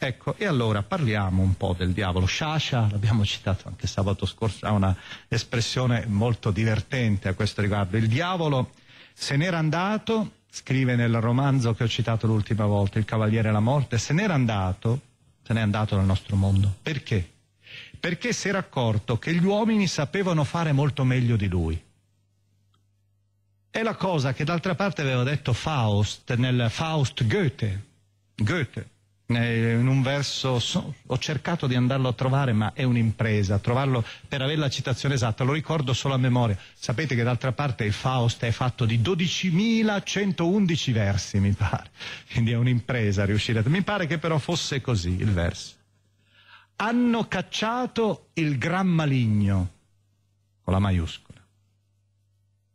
Ecco, e allora parliamo un po' del diavolo. Sciascia, l'abbiamo citato anche sabato scorso, ha un'espressione molto divertente a questo riguardo. Il diavolo se n'era andato, scrive nel romanzo che ho citato l'ultima volta, Il Cavaliere e la Morte, se n'era andato, se n'è andato dal nostro mondo. Perché? Perché si era accorto che gli uomini sapevano fare molto meglio di lui. È la cosa che d'altra parte aveva detto Faust nel Faust Goethe. Goethe eh, in un verso, ho cercato di andarlo a trovare, ma è un'impresa, trovarlo per avere la citazione esatta, lo ricordo solo a memoria. Sapete che d'altra parte il Faust è fatto di 12.111 versi, mi pare, quindi è un'impresa riuscire a... Mi pare che però fosse così il verso. Hanno cacciato il gran maligno, con la maiuscola,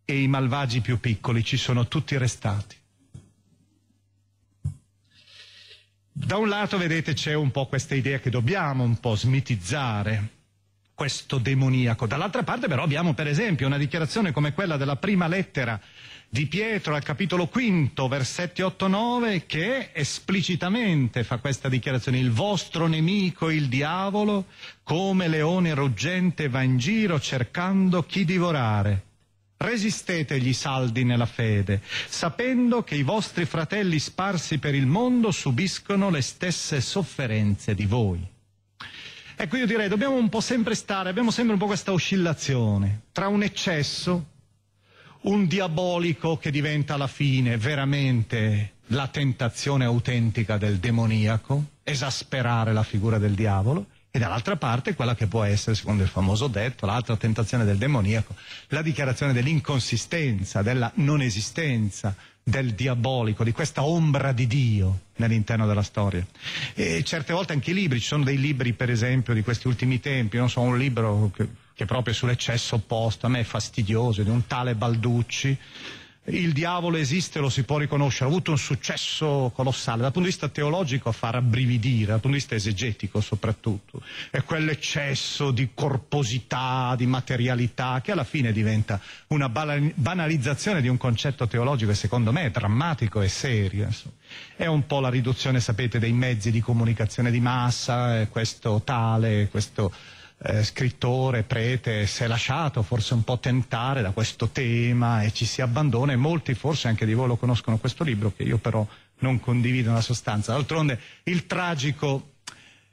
e i malvagi più piccoli ci sono tutti restati. Da un lato, vedete, c'è un po' questa idea che dobbiamo un po' smitizzare questo demoniaco. Dall'altra parte però abbiamo per esempio una dichiarazione come quella della prima lettera di Pietro al capitolo quinto, versetti 8-9, che esplicitamente fa questa dichiarazione, il vostro nemico, il diavolo, come leone ruggente va in giro cercando chi divorare resistete gli saldi nella fede, sapendo che i vostri fratelli sparsi per il mondo subiscono le stesse sofferenze di voi. Ecco, io direi, dobbiamo un po' sempre stare, abbiamo sempre un po' questa oscillazione tra un eccesso, un diabolico che diventa alla fine veramente la tentazione autentica del demoniaco, esasperare la figura del diavolo, e dall'altra parte quella che può essere, secondo il famoso detto, l'altra tentazione del demoniaco, la dichiarazione dell'inconsistenza, della non esistenza, del diabolico, di questa ombra di Dio nell'interno della storia. E certe volte anche i libri, ci sono dei libri per esempio di questi ultimi tempi, non so, un libro che, che proprio è sull'eccesso opposto, a me è fastidioso, di un tale Balducci, il diavolo esiste, lo si può riconoscere, ha avuto un successo colossale, dal punto di vista teologico fa rabbrividire, dal punto di vista esegetico soprattutto, è quell'eccesso di corposità, di materialità che alla fine diventa una banalizzazione di un concetto teologico che secondo me è drammatico e serio. Insomma. È un po' la riduzione, sapete, dei mezzi di comunicazione di massa, eh, questo tale, questo eh, scrittore, prete, si è lasciato forse un po' tentare da questo tema e ci si abbandona e molti forse anche di voi lo conoscono questo libro che io però non condivido nella sostanza. D'altronde il tragico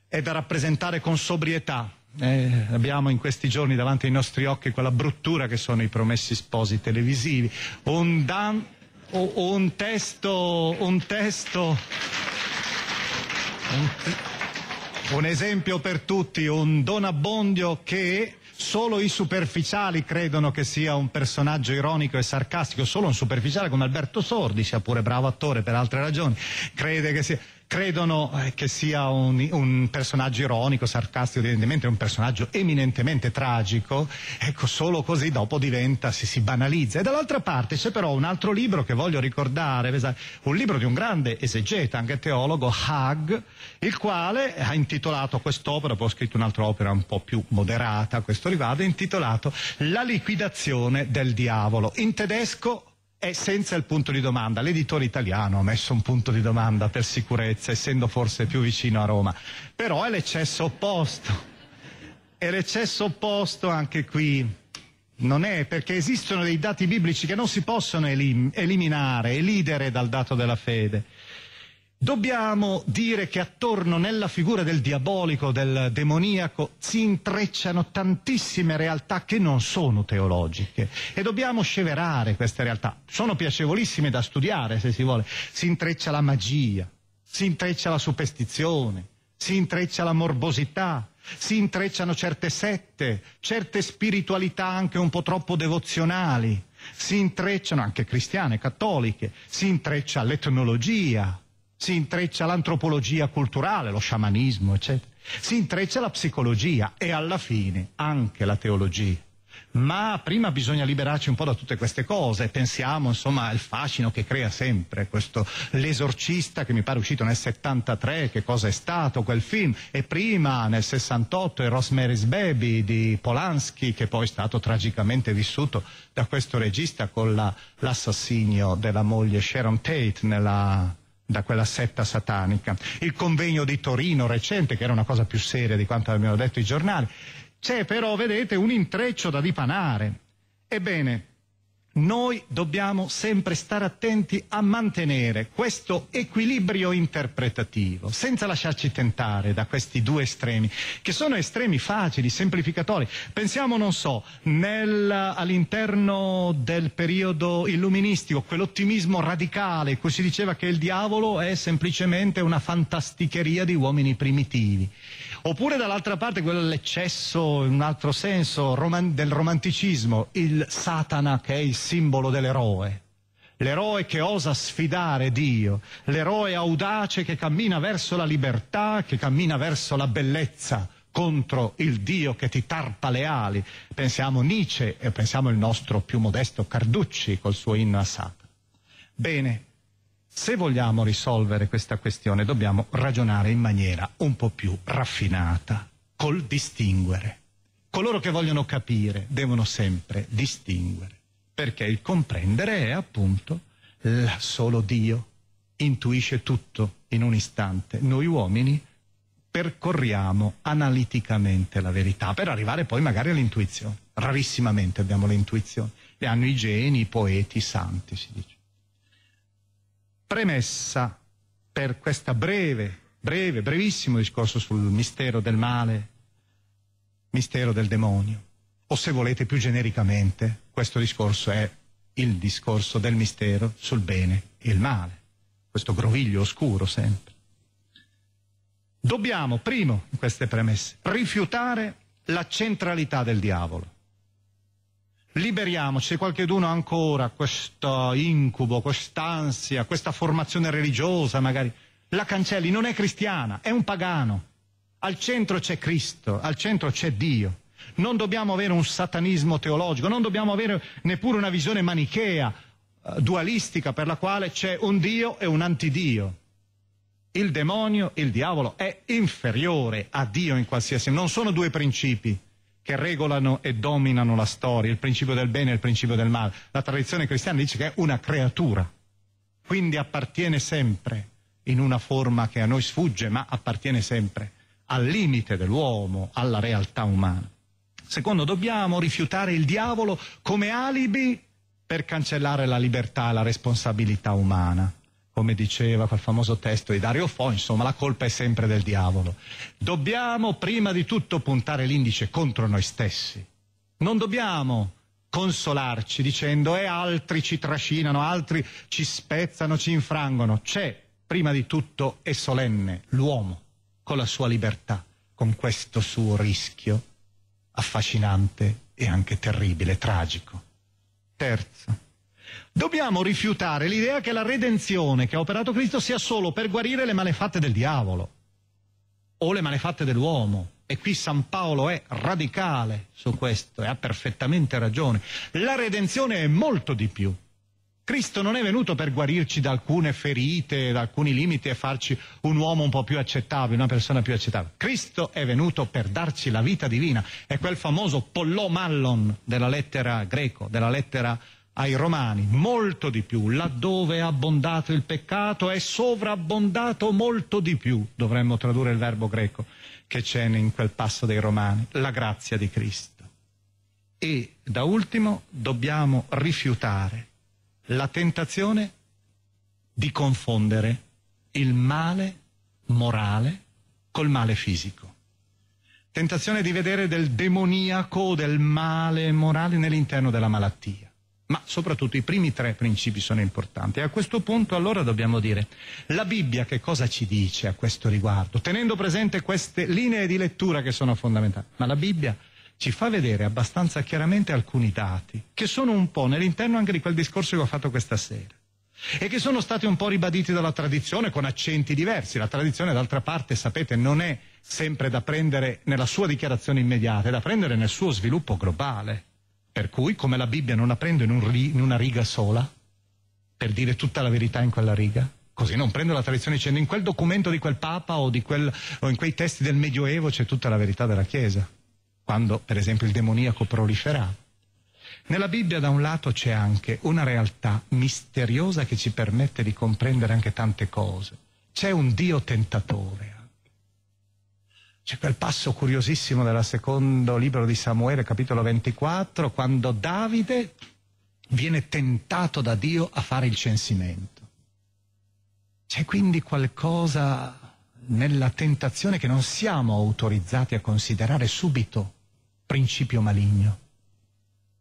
è da rappresentare con sobrietà. Eh, abbiamo in questi giorni davanti ai nostri occhi quella bruttura che sono i promessi sposi televisivi. Un, dan, o, un testo, un testo, un te- un esempio per tutti, un Don Abbondio che solo i superficiali credono che sia un personaggio ironico e sarcastico, solo un superficiale come Alberto Sordi, sia pure bravo attore per altre ragioni, crede che sia credono eh, che sia un, un, personaggio ironico, sarcastico, evidentemente un personaggio eminentemente tragico, ecco solo così dopo diventa, si, si banalizza. E dall'altra parte c'è però un altro libro che voglio ricordare, un libro di un grande esegeta, anche teologo, Hag, il quale ha intitolato quest'opera, poi ha scritto un'altra opera un po' più moderata a questo riguardo, intitolato La liquidazione del diavolo. In tedesco è senza il punto di domanda. L'editore italiano ha messo un punto di domanda per sicurezza, essendo forse più vicino a Roma, però è l'eccesso opposto. E l'eccesso opposto anche qui non è perché esistono dei dati biblici che non si possono elim- eliminare, elidere dal dato della fede. Dobbiamo dire che attorno nella figura del diabolico, del demoniaco, si intrecciano tantissime realtà che non sono teologiche e dobbiamo sceverare queste realtà. Sono piacevolissime da studiare, se si vuole. Si intreccia la magia, si intreccia la superstizione, si intreccia la morbosità, si intrecciano certe sette, certe spiritualità anche un po' troppo devozionali, si intrecciano anche cristiane, cattoliche, si intreccia l'etnologia, si intreccia l'antropologia culturale, lo sciamanismo, eccetera, si intreccia la psicologia e alla fine anche la teologia. Ma prima bisogna liberarci un po' da tutte queste cose, pensiamo insomma al fascino che crea sempre questo l'esorcista che mi pare uscito nel 73, che cosa è stato quel film, e prima nel 68 il Rosemary's Baby di Polanski che poi è stato tragicamente vissuto da questo regista con la, l'assassinio della moglie Sharon Tate nella da quella setta satanica. Il convegno di Torino recente, che era una cosa più seria di quanto abbiano detto i giornali. C'è però, vedete, un intreccio da dipanare. Ebbene, noi dobbiamo sempre stare attenti a mantenere questo equilibrio interpretativo, senza lasciarci tentare da questi due estremi, che sono estremi facili, semplificatori. Pensiamo, non so, nel, all'interno del periodo illuministico, quell'ottimismo radicale in cui si diceva che il diavolo è semplicemente una fantasticheria di uomini primitivi. Oppure dall'altra parte quello dell'eccesso, in un altro senso, roman- del romanticismo, il Satana che è il simbolo dell'eroe. L'eroe che osa sfidare Dio, l'eroe audace che cammina verso la libertà, che cammina verso la bellezza contro il Dio che ti tarpa le ali. Pensiamo Nietzsche e pensiamo il nostro più modesto Carducci col suo inno a Satana. Bene, se vogliamo risolvere questa questione dobbiamo ragionare in maniera un po' più raffinata, col distinguere. Coloro che vogliono capire devono sempre distinguere, perché il comprendere è appunto solo Dio, intuisce tutto in un istante. Noi uomini percorriamo analiticamente la verità per arrivare poi magari all'intuizione. Rarissimamente abbiamo le intuizioni, le hanno i geni, i poeti, i santi, si dice premessa per questo breve, breve, brevissimo discorso sul mistero del male, mistero del demonio, o se volete più genericamente, questo discorso è il discorso del mistero sul bene e il male, questo groviglio oscuro sempre. Dobbiamo, primo, in queste premesse, rifiutare la centralità del diavolo. Liberiamoci, se qualcuno ha ancora questo incubo, quest'ansia, questa formazione religiosa magari, la cancelli, non è cristiana, è un pagano. Al centro c'è Cristo, al centro c'è Dio. Non dobbiamo avere un satanismo teologico, non dobbiamo avere neppure una visione manichea, eh, dualistica, per la quale c'è un Dio e un antidio. Il demonio, il diavolo, è inferiore a Dio in qualsiasi... Non sono due principi, che regolano e dominano la storia, il principio del bene e il principio del male. La tradizione cristiana dice che è una creatura, quindi appartiene sempre, in una forma che a noi sfugge, ma appartiene sempre al limite dell'uomo, alla realtà umana. Secondo, dobbiamo rifiutare il diavolo come alibi per cancellare la libertà e la responsabilità umana come diceva quel famoso testo di Dario Fo, insomma la colpa è sempre del diavolo. Dobbiamo prima di tutto puntare l'indice contro noi stessi. Non dobbiamo consolarci dicendo e eh, altri ci trascinano, altri ci spezzano, ci infrangono. C'è prima di tutto e solenne l'uomo con la sua libertà, con questo suo rischio affascinante e anche terribile, tragico. Terzo Dobbiamo rifiutare l'idea che la redenzione che ha operato Cristo sia solo per guarire le malefatte del diavolo o le malefatte dell'uomo. E qui San Paolo è radicale su questo e ha perfettamente ragione. La redenzione è molto di più. Cristo non è venuto per guarirci da alcune ferite, da alcuni limiti e farci un uomo un po' più accettabile, una persona più accettabile. Cristo è venuto per darci la vita divina. È quel famoso pollo mallon della lettera greco, della lettera ai Romani molto di più, laddove è abbondato il peccato è sovrabbondato molto di più, dovremmo tradurre il verbo greco che c'è in quel passo dei Romani, la grazia di Cristo. E da ultimo dobbiamo rifiutare la tentazione di confondere il male morale col male fisico. Tentazione di vedere del demoniaco, del male morale nell'interno della malattia ma soprattutto i primi tre principi sono importanti. E a questo punto allora dobbiamo dire, la Bibbia che cosa ci dice a questo riguardo? Tenendo presente queste linee di lettura che sono fondamentali, ma la Bibbia ci fa vedere abbastanza chiaramente alcuni dati, che sono un po' nell'interno anche di quel discorso che ho fatto questa sera e che sono stati un po' ribaditi dalla tradizione con accenti diversi. La tradizione, d'altra parte, sapete, non è sempre da prendere nella sua dichiarazione immediata, è da prendere nel suo sviluppo globale. Per cui, come la Bibbia non la prendo in, un ri, in una riga sola, per dire tutta la verità in quella riga, così non prendo la tradizione dicendo in quel documento di quel Papa o, di quel, o in quei testi del Medioevo c'è tutta la verità della Chiesa, quando per esempio il demoniaco proliferava. Nella Bibbia da un lato c'è anche una realtà misteriosa che ci permette di comprendere anche tante cose. C'è un Dio tentatore c'è quel passo curiosissimo del secondo libro di Samuele, capitolo 24, quando Davide viene tentato da Dio a fare il censimento. C'è quindi qualcosa nella tentazione che non siamo autorizzati a considerare subito principio maligno.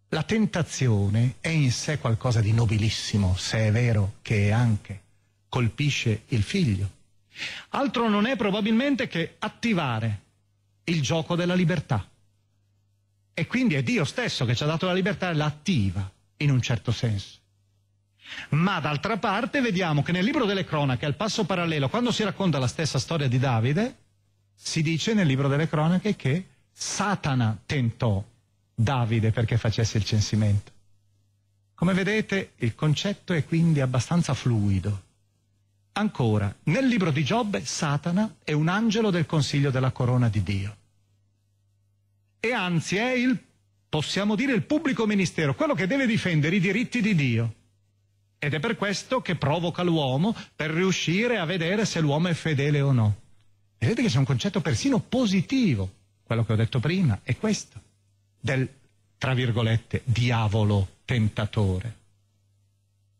La tentazione è in sé qualcosa di nobilissimo, se è vero che anche colpisce il figlio, Altro non è probabilmente che attivare il gioco della libertà. E quindi è Dio stesso che ci ha dato la libertà e la attiva, in un certo senso. Ma d'altra parte vediamo che nel libro delle cronache, al passo parallelo, quando si racconta la stessa storia di Davide, si dice nel libro delle cronache che Satana tentò Davide perché facesse il censimento. Come vedete il concetto è quindi abbastanza fluido. Ancora, nel libro di Giobbe Satana è un angelo del consiglio della corona di Dio. E anzi è il, possiamo dire, il pubblico ministero, quello che deve difendere i diritti di Dio. Ed è per questo che provoca l'uomo per riuscire a vedere se l'uomo è fedele o no. Vedete che c'è un concetto persino positivo, quello che ho detto prima, è questo, del, tra virgolette, diavolo tentatore.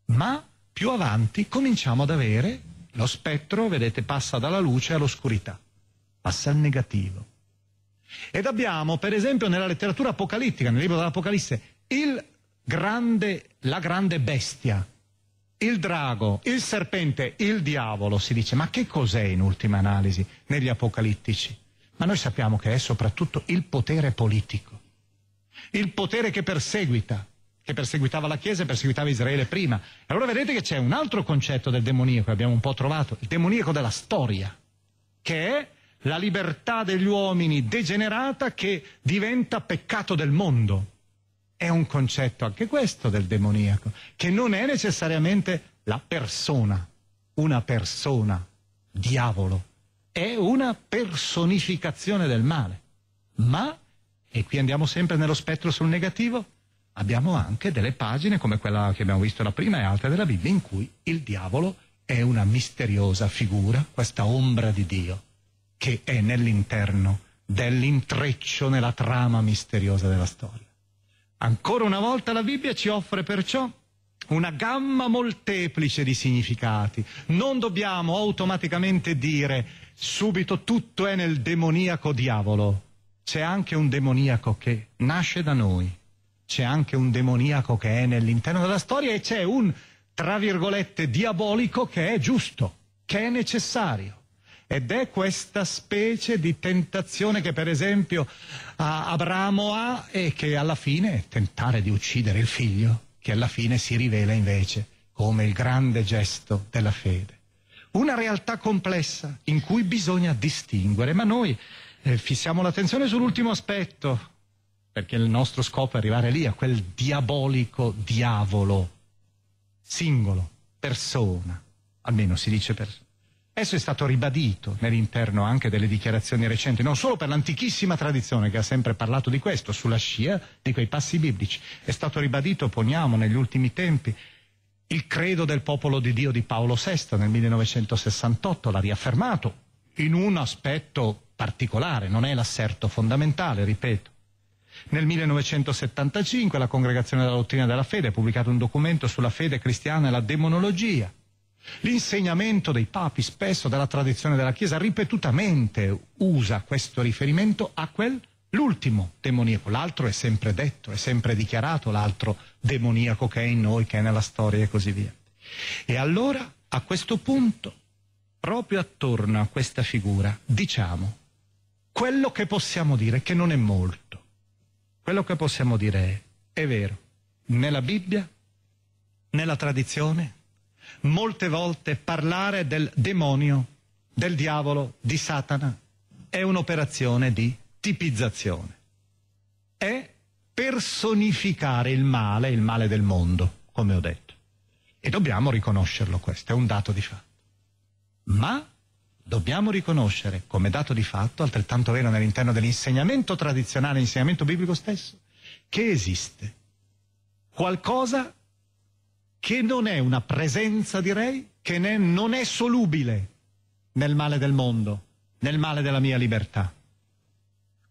Ma più avanti cominciamo ad avere lo spettro, vedete, passa dalla luce all'oscurità, passa al negativo. Ed abbiamo, per esempio, nella letteratura apocalittica, nel libro dell'Apocalisse, grande, la grande bestia, il drago, il serpente, il diavolo, si dice. Ma che cos'è in ultima analisi negli apocalittici? Ma noi sappiamo che è soprattutto il potere politico, il potere che perseguita, che perseguitava la Chiesa e perseguitava Israele prima. Allora vedete che c'è un altro concetto del demoniaco che abbiamo un po' trovato, il demoniaco della storia, che è la libertà degli uomini degenerata che diventa peccato del mondo. È un concetto anche questo del demoniaco, che non è necessariamente la persona, una persona, diavolo, è una personificazione del male. Ma, e qui andiamo sempre nello spettro sul negativo, abbiamo anche delle pagine come quella che abbiamo visto la prima e altre della Bibbia in cui il diavolo è una misteriosa figura, questa ombra di Dio, che è nell'interno dell'intreccio, nella trama misteriosa della storia. Ancora una volta la Bibbia ci offre perciò una gamma molteplice di significati. Non dobbiamo automaticamente dire subito tutto è nel demoniaco diavolo. C'è anche un demoniaco che nasce da noi, c'è anche un demoniaco che è nell'interno della storia e c'è un, tra virgolette, diabolico che è giusto, che è necessario. Ed è questa specie di tentazione che per esempio Abramo ha e che alla fine tentare di uccidere il figlio, che alla fine si rivela invece come il grande gesto della fede. Una realtà complessa in cui bisogna distinguere, ma noi eh, fissiamo l'attenzione sull'ultimo aspetto, perché il nostro scopo è arrivare lì, a quel diabolico diavolo, singolo, persona, almeno si dice persona. Esso è stato ribadito nell'interno anche delle dichiarazioni recenti, non solo per l'antichissima tradizione che ha sempre parlato di questo, sulla scia di quei passi biblici. È stato ribadito, poniamo, negli ultimi tempi il credo del popolo di Dio di Paolo VI nel 1968, l'ha riaffermato in un aspetto particolare, non è l'asserto fondamentale, ripeto nel 1975 la Congregazione della Dottrina della Fede ha pubblicato un documento sulla fede cristiana e la demonologia. L'insegnamento dei papi spesso della tradizione della Chiesa ripetutamente usa questo riferimento a quel l'ultimo demoniaco. L'altro è sempre detto, è sempre dichiarato l'altro demoniaco che è in noi, che è nella storia e così via. E allora, a questo punto, proprio attorno a questa figura, diciamo quello che possiamo dire, che non è molto quello che possiamo dire è, è vero, nella Bibbia, nella tradizione, molte volte parlare del demonio, del diavolo, di Satana, è un'operazione di tipizzazione. È personificare il male, il male del mondo, come ho detto. E dobbiamo riconoscerlo questo, è un dato di fatto. Ma dobbiamo riconoscere come dato di fatto, altrettanto vero nell'interno dell'insegnamento tradizionale, l'insegnamento biblico stesso, che esiste qualcosa che non è una presenza, direi, che ne, non è solubile nel male del mondo, nel male della mia libertà.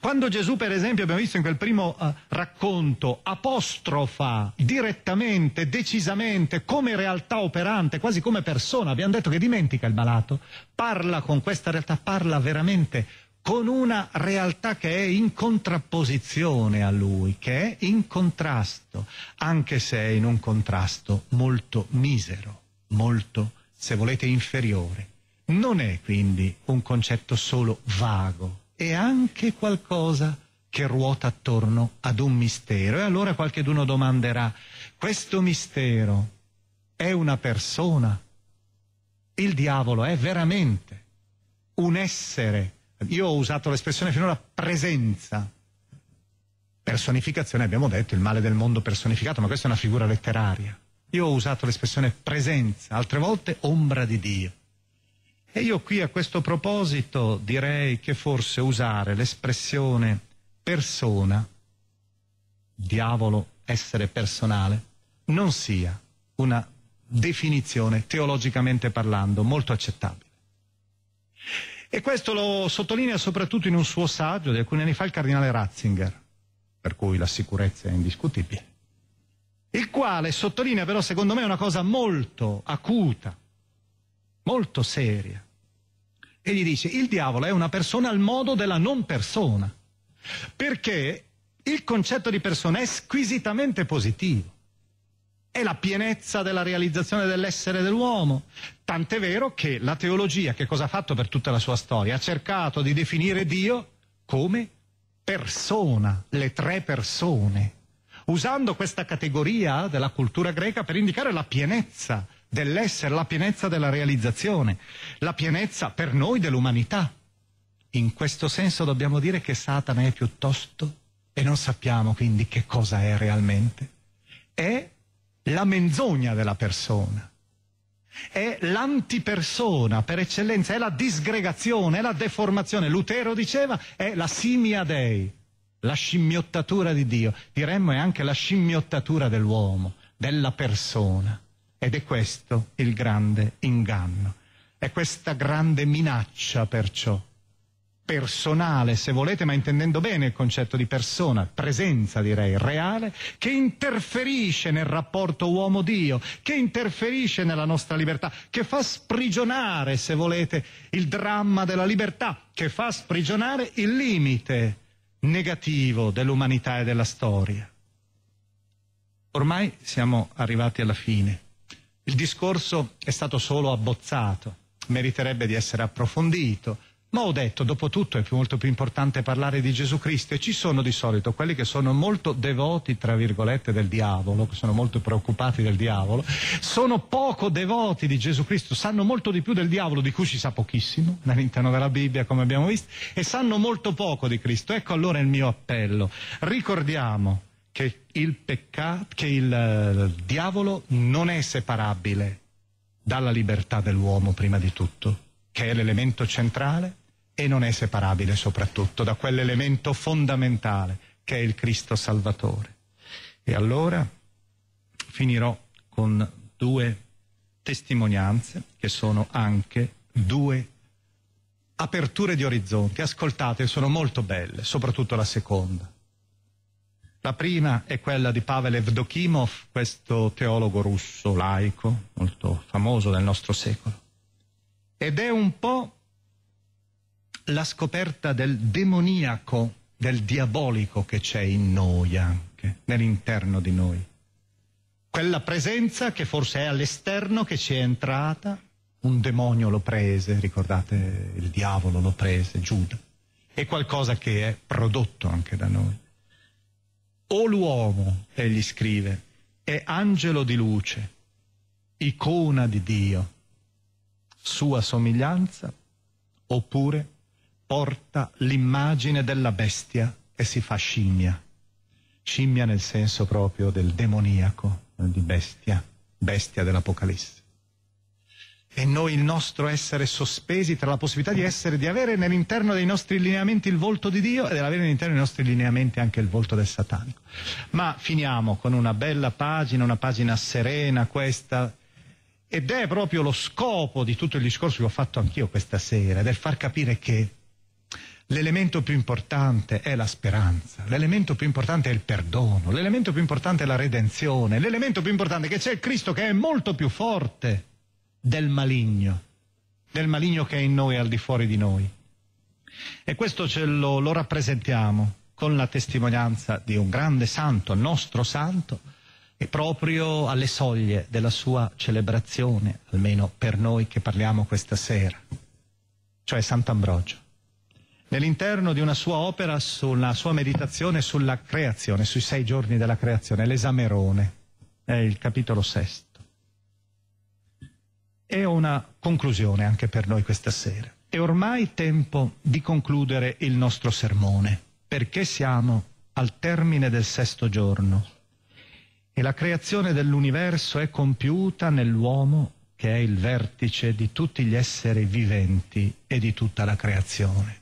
Quando Gesù, per esempio, abbiamo visto in quel primo eh, racconto, apostrofa direttamente, decisamente, come realtà operante, quasi come persona, abbiamo detto che dimentica il malato, parla con questa realtà, parla veramente con una realtà che è in contrapposizione a lui, che è in contrasto, anche se è in un contrasto molto misero, molto, se volete, inferiore. Non è quindi un concetto solo vago, è anche qualcosa che ruota attorno ad un mistero. E allora qualcheduno domanderà, questo mistero è una persona? Il diavolo è veramente un essere, io ho usato l'espressione finora presenza, personificazione, abbiamo detto il male del mondo personificato, ma questa è una figura letteraria. Io ho usato l'espressione presenza, altre volte ombra di Dio. E io qui a questo proposito direi che forse usare l'espressione persona, diavolo, essere personale, non sia una definizione teologicamente parlando molto accettabile. E questo lo sottolinea soprattutto in un suo saggio di alcuni anni fa il cardinale Ratzinger, per cui la sicurezza è indiscutibile, il quale sottolinea però secondo me una cosa molto acuta molto seria. E gli dice, il diavolo è una persona al modo della non persona, perché il concetto di persona è squisitamente positivo. È la pienezza della realizzazione dell'essere dell'uomo. Tant'è vero che la teologia, che cosa ha fatto per tutta la sua storia? Ha cercato di definire Dio come persona, le tre persone, usando questa categoria della cultura greca per indicare la pienezza dell'essere, la pienezza della realizzazione, la pienezza per noi dell'umanità. In questo senso dobbiamo dire che Satana è piuttosto, e non sappiamo quindi che cosa è realmente, è la menzogna della persona, è l'antipersona per eccellenza, è la disgregazione, è la deformazione. Lutero diceva è la simia dei, la scimmiottatura di Dio, diremmo è anche la scimmiottatura dell'uomo, della persona. Ed è questo il grande inganno. È questa grande minaccia perciò, personale se volete, ma intendendo bene il concetto di persona, presenza direi, reale, che interferisce nel rapporto uomo-dio, che interferisce nella nostra libertà, che fa sprigionare se volete il dramma della libertà, che fa sprigionare il limite negativo dell'umanità e della storia. Ormai siamo arrivati alla fine. Il discorso è stato solo abbozzato, meriterebbe di essere approfondito, ma ho detto, dopo tutto è molto più importante parlare di Gesù Cristo e ci sono di solito quelli che sono molto devoti, tra virgolette, del diavolo, che sono molto preoccupati del diavolo, sono poco devoti di Gesù Cristo, sanno molto di più del diavolo, di cui si sa pochissimo all'interno della Bibbia, come abbiamo visto, e sanno molto poco di Cristo. Ecco allora il mio appello. Ricordiamo che il peccato, che il eh, diavolo non è separabile dalla libertà dell'uomo prima di tutto, che è l'elemento centrale e non è separabile soprattutto da quell'elemento fondamentale che è il Cristo Salvatore. E allora finirò con due testimonianze che sono anche due aperture di orizzonti. Ascoltate, sono molto belle, soprattutto la seconda. La prima è quella di Pavel Evdokimov, questo teologo russo laico, molto famoso del nostro secolo. Ed è un po' la scoperta del demoniaco, del diabolico che c'è in noi anche, nell'interno di noi. Quella presenza che forse è all'esterno, che ci è entrata, un demonio lo prese, ricordate il diavolo lo prese, Giuda. È qualcosa che è prodotto anche da noi. O l'uomo, egli scrive, è angelo di luce, icona di Dio, sua somiglianza, oppure porta l'immagine della bestia e si fa scimmia. Scimmia nel senso proprio del demoniaco, di bestia, bestia dell'Apocalisse e noi il nostro essere sospesi tra la possibilità di essere, di avere nell'interno dei nostri lineamenti il volto di Dio e di avere nell'interno dei nostri lineamenti anche il volto del satanico. Ma finiamo con una bella pagina, una pagina serena questa, ed è proprio lo scopo di tutto il discorso che ho fatto anch'io questa sera, del far capire che l'elemento più importante è la speranza, l'elemento più importante è il perdono, l'elemento più importante è la redenzione, l'elemento più importante è che c'è il Cristo che è molto più forte del maligno, del maligno che è in noi e al di fuori di noi. E questo ce lo, lo rappresentiamo con la testimonianza di un grande santo, nostro santo, e proprio alle soglie della sua celebrazione, almeno per noi che parliamo questa sera, cioè Sant'Ambrogio. Nell'interno di una sua opera sulla sua meditazione sulla creazione, sui sei giorni della creazione, l'esamerone, è il capitolo sesto è una conclusione anche per noi questa sera. È ormai tempo di concludere il nostro sermone, perché siamo al termine del sesto giorno e la creazione dell'universo è compiuta nell'uomo che è il vertice di tutti gli esseri viventi e di tutta la creazione.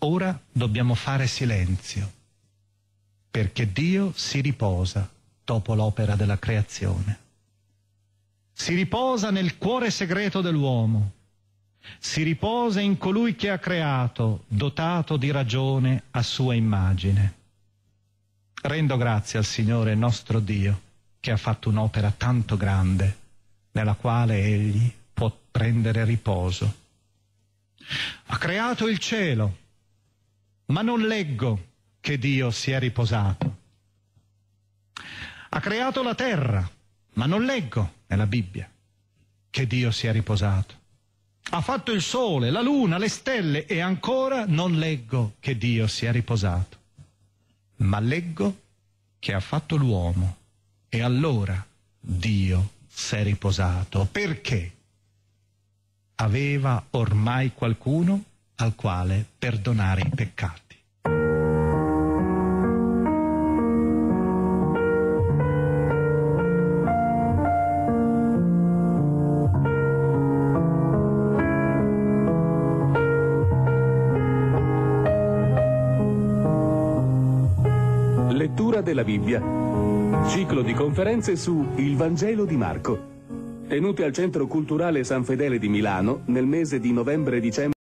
Ora dobbiamo fare silenzio, perché Dio si riposa dopo l'opera della creazione si riposa nel cuore segreto dell'uomo, si riposa in colui che ha creato, dotato di ragione a sua immagine. Rendo grazie al Signore nostro Dio che ha fatto un'opera tanto grande nella quale Egli può prendere riposo. Ha creato il cielo, ma non leggo che Dio si è riposato. Ha creato la terra, ma non leggo nella Bibbia che Dio si è riposato. Ha fatto il sole, la luna, le stelle e ancora non leggo che Dio si è riposato. Ma leggo che ha fatto l'uomo e allora Dio si è riposato. Perché? Aveva ormai qualcuno al quale perdonare i peccati. della Bibbia. Ciclo di conferenze su Il Vangelo di Marco, tenute al Centro Culturale San Fedele di Milano nel mese di novembre-dicembre